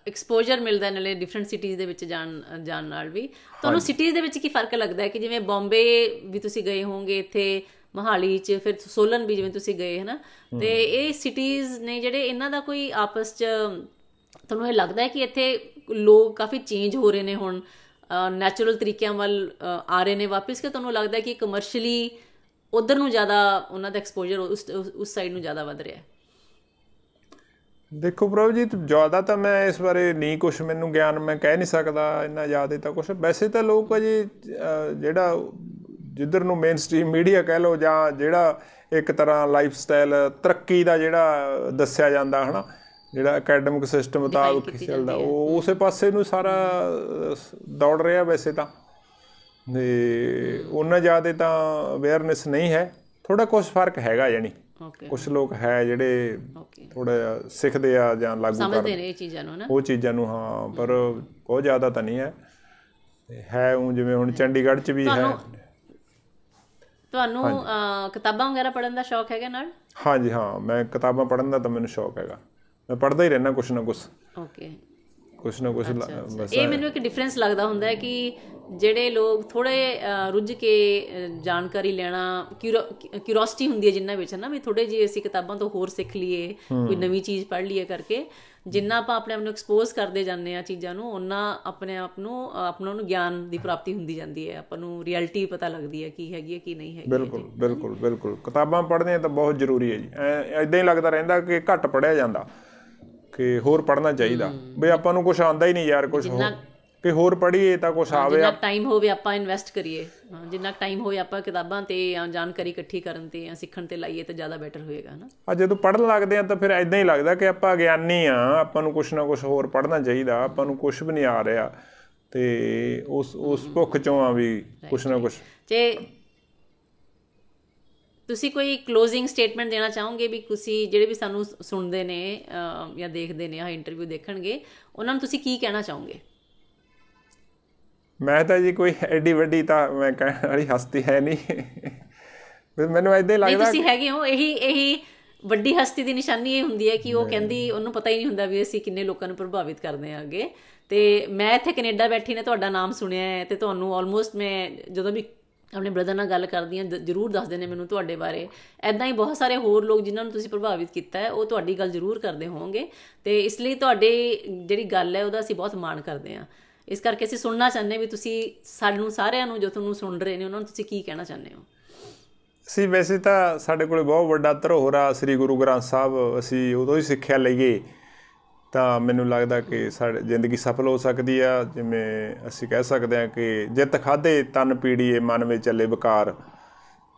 ਐਕਸਪੋਜ਼ਰ ਮਿਲਦਾ ਨਾਲੇ ਡਿਫਰੈਂਟ ਸਿਟੀਜ਼ ਦੇ ਵਿੱਚ ਜਾਣ ਜਾਣ ਨਾਲ ਵੀ ਤੁਹਾਨੂੰ ਸਿਟੀਜ਼ ਦੇ ਵਿੱਚ ਕੀ ਫਰਕ ਲੱਗਦਾ ਹੈ ਕਿ ਜਿਵੇਂ ਬੰਬੇ ਵੀ ਤੁਸੀਂ ਗਏ ਹੋਵੋਗੇ ਇੱਥੇ ਮਹਾਲੀ 'ਚ ਫਿਰ ਸੋਲਨ ਵੀ ਜਿਵੇਂ ਤੁਸੀਂ ਗਏ ਹਨਾ ਤੇ ਇਹ ਸਿਟੀਜ਼ ਨੇ ਜਿਹੜੇ ਇਹਨਾਂ ਦਾ ਕੋਈ ਆਪਸ 'ਚ ਤੁਹਾਨੂੰ ਇਹ ਲੱਗਦਾ ਹੈ ਕਿ ਇੱਥੇ ਲੋਕ ਕਾਫੀ ਚੇਂਜ ਹੋ ਰਹੇ ਨੇ ਹੁਣ ਨੈਚੁਰਲ ਤਰੀਕਿਆਂ ਵੱਲ ਆ ਰਹੇ ਨੇ ਵਾਪਸ ਕਿ ਤੁਹਾਨੂੰ ਲੱਗਦਾ ਹੈ ਕਿ ਕਮਰਸ਼ੀਅਲੀ ਉਧਰ ਨੂੰ ਜ਼ਿਆਦਾ ਉਹਨਾਂ ਦਾ ਐਕਸਪੋਜ਼ਰ ਉਸ ਉਸ ਸਾਈਡ ਨੂੰ ਜ਼ਿਆਦਾ ਵਧ ਰਿਹਾ ਹੈ ਦੇਖੋ ਪ੍ਰਭ ਜੀ ਜ਼ਿਆਦਾ ਤਾਂ ਮੈਂ ਇਸ ਬਾਰੇ ਨਹੀਂ ਕੁਝ ਮੈਨੂੰ ਗਿਆਨ ਮੈਂ ਕਹਿ ਨਹੀਂ ਸਕਦਾ ਇੰਨਾ ਜ਼ਿਆਦਾ ਤਾਂ ਕੁਝ ਵੈਸੇ ਤਾਂ ਲੋਕ ਅਜੇ ਜਿਹੜਾ ਜਿੱਧਰ ਨੂੰ ਮੇਨ ਸਟ੍ਰੀਮ ਮੀਡੀਆ ਕਹਿ ਲਓ ਜਾਂ ਜਿਹੜਾ ਇੱਕ ਤਰ੍ਹਾਂ ਲਾਈਫ ਸਟਾਈਲ ਤਰੱਕੀ ਦਾ ਜਿਹੜਾ ਦੱਸਿਆ ਜਾਂਦਾ ਹਨਾ ਜਿਹੜਾ ਅਕੈਡੈਮਿਕ ਸਿਸਟਮ ਮੁਤਾਬਕ ਚੱਲਦਾ ਉਹ ਉਸੇ ਪਾਸੇ ਨੂੰ ਸਾਰਾ ਦੌੜ ਰਿਹਾ ਵੈਸੇ ਤਾਂ ਤੇ ਉਹਨਾਂ ਜਿਆਦਾ ਤਾਂ ਅਵੇਅਰਨੈਸ ਨਹੀਂ ਹੈ ਥੋੜਾ ਕੁਝ ਫਰਕ ਹੈਗਾ ਯਾਨੀ ਕੁਝ ਲੋਕ ਹੈ ਜਿਹੜੇ ਥੋੜਾ ਸਿੱਖਦੇ ਆ ਜਾਂ ਲਾਗੂ ਕਰਦੇ ਸਮਝਦੇ ਨੇ ਇਹ ਚੀਜ਼ਾਂ ਨੂੰ ਨਾ ਉਹ ਚੀਜ਼ਾਂ ਨੂੰ ਹਾਂ ਪਰ ਉਹ ਜ਼ਿਆਦਾ ਤਾਂ ਨਹੀਂ ਹੈ ਹੈ ਉਹ ਜਿਵੇਂ ਹੁਣ ਚੰਡੀਗੜ੍ਹ 'ਚ ਵੀ ਹੈ ਤੁਹਾਨੂੰ ਕਿਤਾਬਾਂ ਵਗੈਰਾ ਪੜਨ ਦਾ ਸ਼ੌਕ ਹੈਗਾ ਨਾਲ ਹਾਂਜੀ ਹਾਂ ਮੈਂ ਕਿਤਾਬਾਂ ਪੜਨ ਦਾ ਤਾਂ ਮੈਨੂੰ ਸ਼ੌਕ ਹੈਗਾ ਮੈਂ ਪੜਦਾ ਹੀ ਰਹਿਣਾ ਕੁਛ ਨਾ ਕੁਛ ਓਕੇ ਕੁਛ ਨਾ ਕੁਛ ਇਹ ਮੈਨੂੰ ਇੱਕ ਡਿਫਰੈਂਸ ਲੱਗਦਾ ਹੁੰਦਾ ਹੈ ਕਿ ਜਿਹੜੇ ਲੋਕ ਥੋੜੇ ਰੁੱਝ ਕੇ ਜਾਣਕਾਰੀ ਲੈਣਾ ਕਿਉਰੋਸਿਟੀ ਹੁੰਦੀ ਹੈ ਜਿੰਨਾ ਵਿੱਚ ਨਾ ਵੀ ਥੋੜੇ ਜੀ ਅਸੀਂ ਕਿਤਾਬਾਂ ਤੋਂ ਹੋਰ ਸਿੱਖ ਲਈਏ ਕੋਈ ਨਵੀਂ ਚੀਜ਼ ਪੜ੍ਹ ਲਈਏ ਕਰਕੇ ਜਿੰਨਾ ਆਪਾਂ ਆਪਣੇ ਆਪ ਨੂੰ ਐਕਸਪੋਜ਼ ਕਰਦੇ ਜਾਂਦੇ ਆ ਚੀਜ਼ਾਂ ਨੂੰ ਉਹਨਾਂ ਆਪਣੇ ਆਪ ਨੂੰ ਆਪਣਾ ਨੂੰ ਗਿਆਨ ਦੀ ਪ੍ਰਾਪਤੀ ਹੁੰਦੀ ਜਾਂਦੀ ਹੈ ਆਪਾਂ ਨੂੰ ਰਿਐਲਿਟੀ ਪਤਾ ਲੱਗਦੀ ਹੈ ਕੀ ਹੈਗੀ ਹੈ ਕੀ ਨਹੀਂ ਹੈਗੀ ਬਿਲਕੁਲ ਬਿਲਕੁਲ ਬਿਲਕੁਲ ਕਿਤਾਬਾਂ ਪੜ੍ਹਦੇ ਆ ਤਾਂ ਬਹੁਤ ਜ਼ਰੂਰੀ ਹੈ ਜੀ ਐਦਾਂ ਹੀ ਲੱਗਦਾ ਰਹਿੰਦਾ ਕਿ ਘੱਟ ਪੜਿਆ ਜਾਂਦਾ ਕਿ ਹੋਰ ਪੜ੍ਹਨਾ ਚਾਹੀਦਾ ਬਈ ਆਪਾਂ ਨੂੰ ਕੁਝ ਆਂਦਾ ਹੀ ਨਹੀਂ ਯਾਰ ਕੁਝ ਹੋਰ ਕਿ ਹੋਰ ਪੜ੍ਹੀਏ ਤਾਂ ਕੁਝ ਆਵੇ ਜਿੰਨਾ ਟਾਈਮ ਹੋਵੇ ਆਪਾਂ ਇਨਵੈਸਟ ਕਰੀਏ ਜਿੰਨਾ ਟਾਈਮ ਹੋਵੇ ਆਪਾਂ ਕਿਤਾਬਾਂ ਤੇ ਜਾਣਕਾਰੀ ਇਕੱਠੀ ਕਰਨ ਤੇ ਜਾਂ ਸਿੱਖਣ ਤੇ ਲਾਈਏ ਤਾਂ ਜ਼ਿਆਦਾ ਬੈਟਰ ਹੋਏਗਾ ਨਾ ਆ ਜਦੋਂ ਪੜ੍ਹਨ ਲੱਗਦੇ ਆ ਤਾਂ ਫਿਰ ਐਦਾਂ ਹੀ ਲੱਗਦਾ ਕਿ ਆਪਾਂ ਗਿਆਨੀ ਆ ਆਪਾਂ ਨੂੰ ਕੁਝ ਨਾ ਕੁਝ ਹੋਰ ਪੜ੍ਹਨਾ ਚਾਹੀਦਾ ਆਪਾਂ ਨੂੰ ਕੁਝ ਵੀ ਨਹੀਂ ਆ ਰਿਹਾ ਤੇ ਉਸ ਉਸ ਭੁੱਖ ਚੋਂ ਆ ਵੀ ਕੁਝ ਨਾ ਕੁਝ ਤੇ ਤੁਸੀਂ ਕੋਈ ਕਲੋਜ਼ਿੰਗ ਸਟੇਟਮੈਂਟ ਦੇਣਾ ਚਾਹੋਗੇ ਵੀ ਤੁਸੀਂ ਜਿਹੜੇ ਵੀ ਸਾਨੂੰ ਸੁਣਦੇ ਨੇ ਜਾਂ ਦੇਖਦੇ ਨੇ ਆ ਇੰਟਰਵਿਊ ਦੇਖਣਗੇ ਉਹਨਾਂ ਨੂੰ ਤੁਸੀਂ ਕੀ ਕਹਿਣਾ ਚਾਹੋਗੇ ਮੈਂ ਤਾਂ ਜੀ ਕੋਈ ਐਡੀ ਵੱਡੀ ਤਾਂ ਮੈਂ ਕਹਿਣ ਵਾਲੀ ਹਸਤੀ ਹੈ ਨਹੀਂ ਮੈਨੂੰ ਐਦਾਂ ਲੱਗਦਾ ਤੁਸੀਂ ਹੈਗੇ ਹੋ ਇਹੀ ਇਹੀ ਵੱਡੀ ਹਸਤੀ ਦੀ ਨਿਸ਼ਾਨੀ ਇਹ ਹੁੰਦੀ ਹੈ ਕਿ ਉਹ ਕਹਿੰਦੀ ਉਹਨੂੰ ਪਤਾ ਹੀ ਨਹੀਂ ਹੁੰਦਾ ਵੀ ਅਸੀਂ ਕਿੰਨੇ ਲੋਕਾਂ ਨੂੰ ਪ੍ਰਭਾਵਿਤ ਕਰਦੇ ਹਾਂ ਅੱਗੇ ਤੇ ਮੈਂ ਇੱਥੇ ਕੈਨੇਡਾ ਬੈਠੀ ਨੇ ਤੁਹਾਡਾ ਨਾਮ ਸੁਣਿਆ ਹੈ ਤੇ ਤੁਹਾਨੂੰ ਆਲਮੋਸਟ ਮੈਂ ਜਦੋਂ ਵੀ ਆਪਣੇ ਬ੍ਰਦਰ ਨਾਲ ਗੱਲ ਕਰਦੀ ਹਾਂ ਜਰੂਰ ਦੱਸਦੇ ਨੇ ਮੈਨੂੰ ਤੁਹਾਡੇ ਬਾਰੇ ਐਦਾਂ ਹੀ ਬਹੁਤ ਸਾਰੇ ਹੋਰ ਲੋਕ ਜਿਨ੍ਹਾਂ ਨੂੰ ਤੁਸੀਂ ਪ੍ਰਭਾਵਿਤ ਕੀਤਾ ਹੈ ਉਹ ਤੁਹਾਡੀ ਗੱਲ ਜਰੂਰ ਕਰਦੇ ਹੋਣਗੇ ਤੇ ਇਸ ਲਈ ਤੁਹਾਡੇ ਜਿਹੜੀ ਗੱਲ ਹੈ ਉਹਦਾ ਅਸੀਂ ਬਹੁਤ ਮਾਣ ਕਰਦੇ ਹਾਂ ਇਸ ਕਰਕੇ ਅਸੀਂ ਸੁਣਨਾ ਚਾਹੁੰਦੇ ਵੀ ਤੁਸੀਂ ਸਾਨੂੰ ਸਾਰਿਆਂ ਨੂੰ ਜੋ ਤੁਹਾਨੂੰ ਸੁਣ ਰਹੇ ਨੇ ਉਹਨਾਂ ਨੂੰ ਤੁਸੀਂ ਕੀ ਕਹਿਣਾ ਚਾਹੁੰਦੇ ਹੋ ਸੀ ਵੈਸੇ ਤਾਂ ਸਾਡੇ ਕੋਲੇ ਬਹੁਤ ਵੱਡਾ ਧਰੋਹਰਾ ਸ੍ਰੀ ਗੁਰੂ ਗ੍ਰੰਥ ਸਾਹਿਬ ਅਸੀਂ ਉਦੋਂ ਹੀ ਸਿੱਖਿਆ ਲਈਏ ਤਾਂ ਮੈਨੂੰ ਲੱਗਦਾ ਕਿ ਸਾਡੀ ਜ਼ਿੰਦਗੀ ਸਫਲ ਹੋ ਸਕਦੀ ਆ ਜਿਵੇਂ ਅਸੀਂ ਕਹਿ ਸਕਦੇ ਹਾਂ ਕਿ ਜਿੱਤ ਖਾਦੇ ਤਨ ਪੀੜੀਏ ਮਨ ਵਿੱਚ ਚੱਲੇ ਵਿਕਾਰ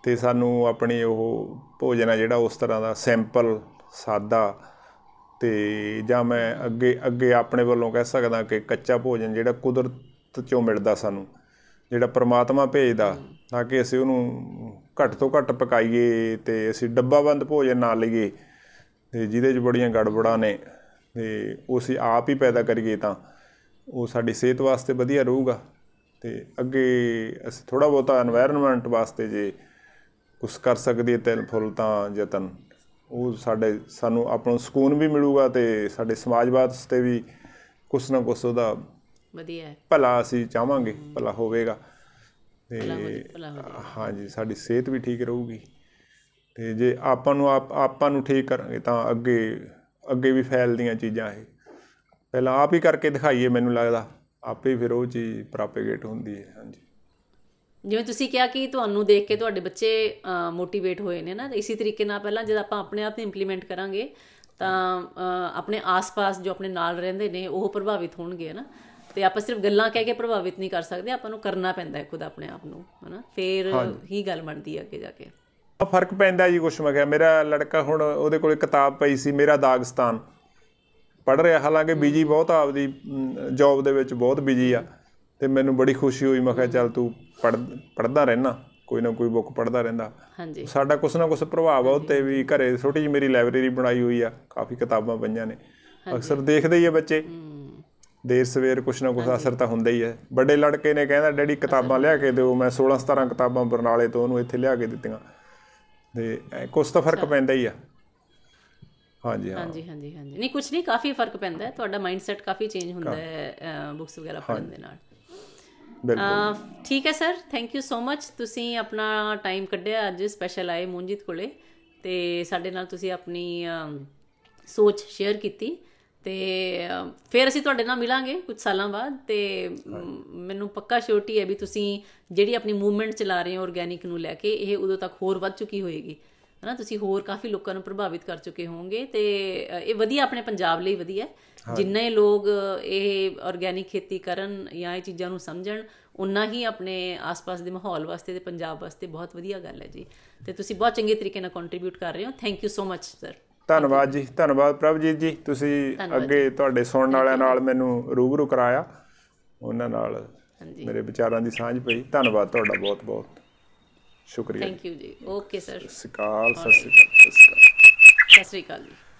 ਤੇ ਸਾਨੂੰ ਆਪਣੀ ਉਹ ਭੋਜਨ ਆ ਜਿਹੜਾ ਉਸ ਤਰ੍ਹਾਂ ਦਾ ਸਿੰਪਲ ਸਾਦਾ ਤੇ ਜਾਂ ਮੈਂ ਅੱਗੇ ਅੱਗੇ ਆਪਣੇ ਵੱਲੋਂ ਕਹਿ ਸਕਦਾ ਕਿ ਕੱਚਾ ਭੋਜਨ ਜਿਹੜਾ ਕੁਦਰਤ ਚੋਂ ਮਿਲਦਾ ਸਾਨੂੰ ਜਿਹੜਾ ਪ੍ਰਮਾਤਮਾ ਭੇਜਦਾ ਤਾਂ ਕਿ ਅਸੀਂ ਉਹਨੂੰ ਘੱਟ ਤੋਂ ਘੱਟ ਪਕਾਈਏ ਤੇ ਅਸੀਂ ਡੱਬਾ ਬੰਦ ਭੋਜਨ ਨਾ ਲਈਏ ਤੇ ਜਿਹਦੇ 'ਚ ਬੜੀਆਂ ਗੜਬੜਾਂ ਨੇ ਤੇ ਉਹ ਆਪ ਹੀ ਪੈਦਾ ਕਰੀਏ ਤਾਂ ਉਹ ਸਾਡੀ ਸਿਹਤ ਵਾਸਤੇ ਵਧੀਆ ਰਹੂਗਾ ਤੇ ਅੱਗੇ ਅਸੀਂ ਥੋੜਾ ਬਹੁਤਾ এনवायरमेंट ਵਾਸਤੇ ਜੇ ਕੁਝ ਕਰ ਸਕਦੇ ਹੈ ਫੁੱਲ ਤਾਂ ਯਤਨ ਉਹ ਸਾਡੇ ਸਾਨੂੰ ਆਪਣਾ ਸਕੂਨ ਵੀ ਮਿਲੂਗਾ ਤੇ ਸਾਡੇ ਸਮਾਜ ਤੇ ਵੀ ਕੁਛ ਨਾ ਕੁਛ ਉਹਦਾ ਵਧੀਆ ਭਲਾ ਅਸੀਂ ਚਾਹਾਂਗੇ ਭਲਾ ਹੋਵੇਗਾ ਤੇ ਹਾਂਜੀ ਸਾਡੀ ਸਿਹਤ ਵੀ ਠੀਕ ਰਹੂਗੀ ਤੇ ਜੇ ਆਪਾਂ ਨੂੰ ਆਪਾਂ ਨੂੰ ਠੀਕ ਕਰਾਂਗੇ ਤਾਂ ਅੱਗੇ ਅੱਗੇ ਵੀ ਫੈਲਦੀਆਂ ਚੀਜ਼ਾਂ ਇਹ ਪਹਿਲਾਂ ਆਪ ਹੀ ਕਰਕੇ ਦਿਖਾਈਏ ਮੈਨੂੰ ਲੱਗਦਾ ਆਪੇ ਫਿਰ ਉਹ ਚੀਜ਼ ਪ੍ਰੋਪੇਗੇਟ ਹੁੰਦੀ ਹੈ ਹਾਂਜੀ ਜਿਵੇਂ ਤੁਸੀਂ ਕਿਹਾ ਕਿ ਤੁਹਾਨੂੰ ਦੇਖ ਕੇ ਤੁਹਾਡੇ ਬੱਚੇ ਮੋਟੀਵੇਟ ਹੋਏ ਨੇ ਨਾ ਇਸੇ ਤਰੀਕੇ ਨਾਲ ਪਹਿਲਾਂ ਜਦ ਆਪਾਂ ਆਪਣੇ ਆਪ ਤੇ ਇੰਪਲੀਮੈਂਟ ਕਰਾਂਗੇ ਤਾਂ ਆਪਣੇ ਆਸ-ਪਾਸ ਜੋ ਆਪਣੇ ਨਾਲ ਰਹਿੰਦੇ ਨੇ ਉਹ ਪ੍ਰਭਾਵਿਤ ਹੋਣਗੇ ਨਾ ਤੇ ਆਪਾਂ ਸਿਰਫ ਗੱਲਾਂ ਕਹਿ ਕੇ ਪ੍ਰਭਾਵਿਤ ਨਹੀਂ ਕਰ ਸਕਦੇ ਆਪਾਂ ਨੂੰ ਕਰਨਾ ਪੈਂਦਾ ਹੈ ਖੁਦ ਆਪਣੇ ਆਪ ਨੂੰ ਹਨਾ ਫੇਰ ਹੀ ਗੱਲ ਬਣਦੀ ਹੈ ਅੱਗੇ ਜਾ ਕੇ ਫਰਕ ਪੈਂਦਾ ਜੀ ਕੁਛ ਮੈਂ ਕਿਹਾ ਮੇਰਾ ਲੜਕਾ ਹੁਣ ਉਹਦੇ ਕੋਲੇ ਕਿਤਾਬ ਪਈ ਸੀ ਮੇਰਾ ਦਾਗਸਤਾਨ ਪੜ ਰਿਹਾ ਹਾਲਾਂਕਿ ਬਿਜੀ ਬਹੁਤ ਆਪਦੀ ਜੌਬ ਦੇ ਵਿੱਚ ਬਹੁਤ ਬਿਜੀ ਆ ਤੇ ਮੈਨੂੰ ਬੜੀ ਖੁਸ਼ੀ ਹੋਈ ਮੈਂ ਕਿਹਾ ਚੱਲ ਤੂੰ ਪੜ ਪੜਦਾ ਰਹਿਣਾ ਕੋਈ ਨਾ ਕੋਈ ਬੁੱਕ ਪੜਦਾ ਰਹਿੰਦਾ ਹਾਂਜੀ ਸਾਡਾ ਕੁਛ ਨਾ ਕੁਛ ਪ੍ਰਭਾਵ ਆ ਉੱਤੇ ਵੀ ਘਰੇ ਛੋਟੀ ਜਿਹੀ ਮੇਰੀ ਲਾਇਬ੍ਰੇਰੀ ਬਣਾਈ ਹੋਈ ਆ ਕਾਫੀ ਕਿਤਾਬਾਂ ਪਈਆਂ ਨੇ ਅਕਸਰ ਦੇਖਦੇ ਹੀ ਆ ਬੱਚੇ ਦੇਰ ਸਵੇਰ ਕੁਛ ਨਾ ਕੁਛ ਅਸਰ ਤਾਂ ਹੁੰਦਾ ਹੀ ਹੈ ਵੱਡੇ ਲੜਕੇ ਨੇ ਕਹਿੰਦਾ ਡੈਡੀ ਕਿਤਾਬਾਂ ਲਿਆ ਕੇ ਦਿਓ ਮੈਂ 16 17 ਕਿਤਾਬਾਂ ਬਰਨਾਲੇ ਤੋਂ ਉਹਨੂੰ ਇੱਥੇ ਲਿਆ ਕੇ ਦਿੱਤੀਆਂ ਤੇ ਕੁਛ ਤਾਂ ਫਰਕ ਪੈਂਦਾ ਹੀ ਆ ਹਾਂਜੀ ਹਾਂਜੀ ਹਾਂਜੀ ਹਾਂਜੀ ਨਹੀਂ ਕੁਛ ਨਹੀਂ ਕਾਫੀ ਫਰਕ ਪੈਂਦਾ ਹੈ ਤੁਹਾਡਾ ਮਾਈਂਡਸੈਟ ਕਾਫੀ ਚੇਂਜ ਹੁੰਦਾ ਹੈ ਬੁੱਕਸ ਵਗੈਰਾ ਪੜ੍ਹਨ ਦੇ ਨਾਲ ਠੀਕ ਹੈ sir thank you so much ਤੁਸੀਂ ਆਪਣਾ ਟਾਈਮ ਕੱਢਿਆ ਅੱਜ ਸਪੈਸ਼ਲ ਆਏ ਮੂੰਜੀਤ ਕੋਲੇ ਤੇ ਸਾਡੇ ਨਾਲ ਤੁਸੀਂ ਆਪਣੀ ਸੋਚ ਸ਼ੇਅਰ ਕੀਤੀ ਤੇ ਫਿਰ ਅਸੀਂ ਤੁਹਾਡੇ ਨਾਲ ਮਿਲਾਂਗੇ ਕੁਝ ਸਾਲਾਂ ਬਾਅਦ ਤੇ ਮੈਨੂੰ ਪੱਕਾ ਸ਼ੋਰਟੀ ਹੈ ਵੀ ਤੁਸੀਂ ਜਿਹੜੀ ਆਪਣੀ ਮੂਵਮੈਂਟ ਚਲਾ ਰਹੇ ਹੋ ਆਰਗੈਨਿਕ ਨੂੰ ਲੈ ਕੇ ਇਹ ਉਦੋਂ ਤੱਕ ਹੋਰ ਵੱਧ ਚੁੱਕੀ ਹੋਏਗੀ ਹਨਾ ਤੁਸੀਂ ਹੋਰ ਕਾਫੀ ਲੋਕਾਂ ਨੂੰ ਪ੍ਰਭਾਵਿਤ ਕਰ ਚੁੱਕੇ ਹੋਵੋਗੇ ਤੇ ਇਹ ਵਧੀਆ ਆਪਣੇ ਪੰਜਾਬ ਲਈ ਵਧੀਆ ਹੈ ਜਿੰਨੇ ਲੋਕ ਇਹ ਆਰਗੇਨਿਕ ਖੇਤੀ ਕਰਨ ਜਾਂ ਇਹ ਚੀਜ਼ਾਂ ਨੂੰ ਸਮਝਣ ਉਨਾ ਹੀ ਆਪਣੇ ਆਸ-ਪਾਸ ਦੇ ਮਾਹੌਲ ਵਾਸਤੇ ਤੇ ਪੰਜਾਬ ਵਾਸਤੇ ਬਹੁਤ ਵਧੀਆ ਗੱਲ ਹੈ ਜੀ ਤੇ ਤੁਸੀਂ ਬਹੁਤ ਚੰਗੇ ਤਰੀਕੇ ਨਾਲ ਕੰਟਰੀਬਿਊਟ ਕਰ ਰਹੇ ਹੋ thank you so much sir ਧੰਨਵਾਦ ਜੀ ਧੰਨਵਾਦ ਪ੍ਰਭਜੀਤ ਜੀ ਤੁਸੀਂ ਅੱਗੇ ਤੁਹਾਡੇ ਸੁਣਨ ਵਾਲਿਆਂ ਨਾਲ ਮੈਨੂੰ ਰੂਬਰੂ ਕਰਾਇਆ ਉਹਨਾਂ ਨਾਲ ਮੇਰੇ ਵਿਚਾਰਾਂ ਦੀ ਸਾਂਝ ਪਈ ਧੰਨਵਾਦ ਤੁਹਾਡਾ ਬਹੁਤ-ਬਹੁਤ ਸ਼ੁਕਰੀਆ ਥੈਂਕ ਯੂ ਜੀ ਓਕੇ ਸਰ ਸਤਿ ਸ਼੍ਰੀ ਅਕਾਲ ਸਤਿ ਸ਼੍ਰੀ ਅਕਾਲ ਸਤਿ ਸ਼੍ਰੀ ਅਕਾਲ ਜੀ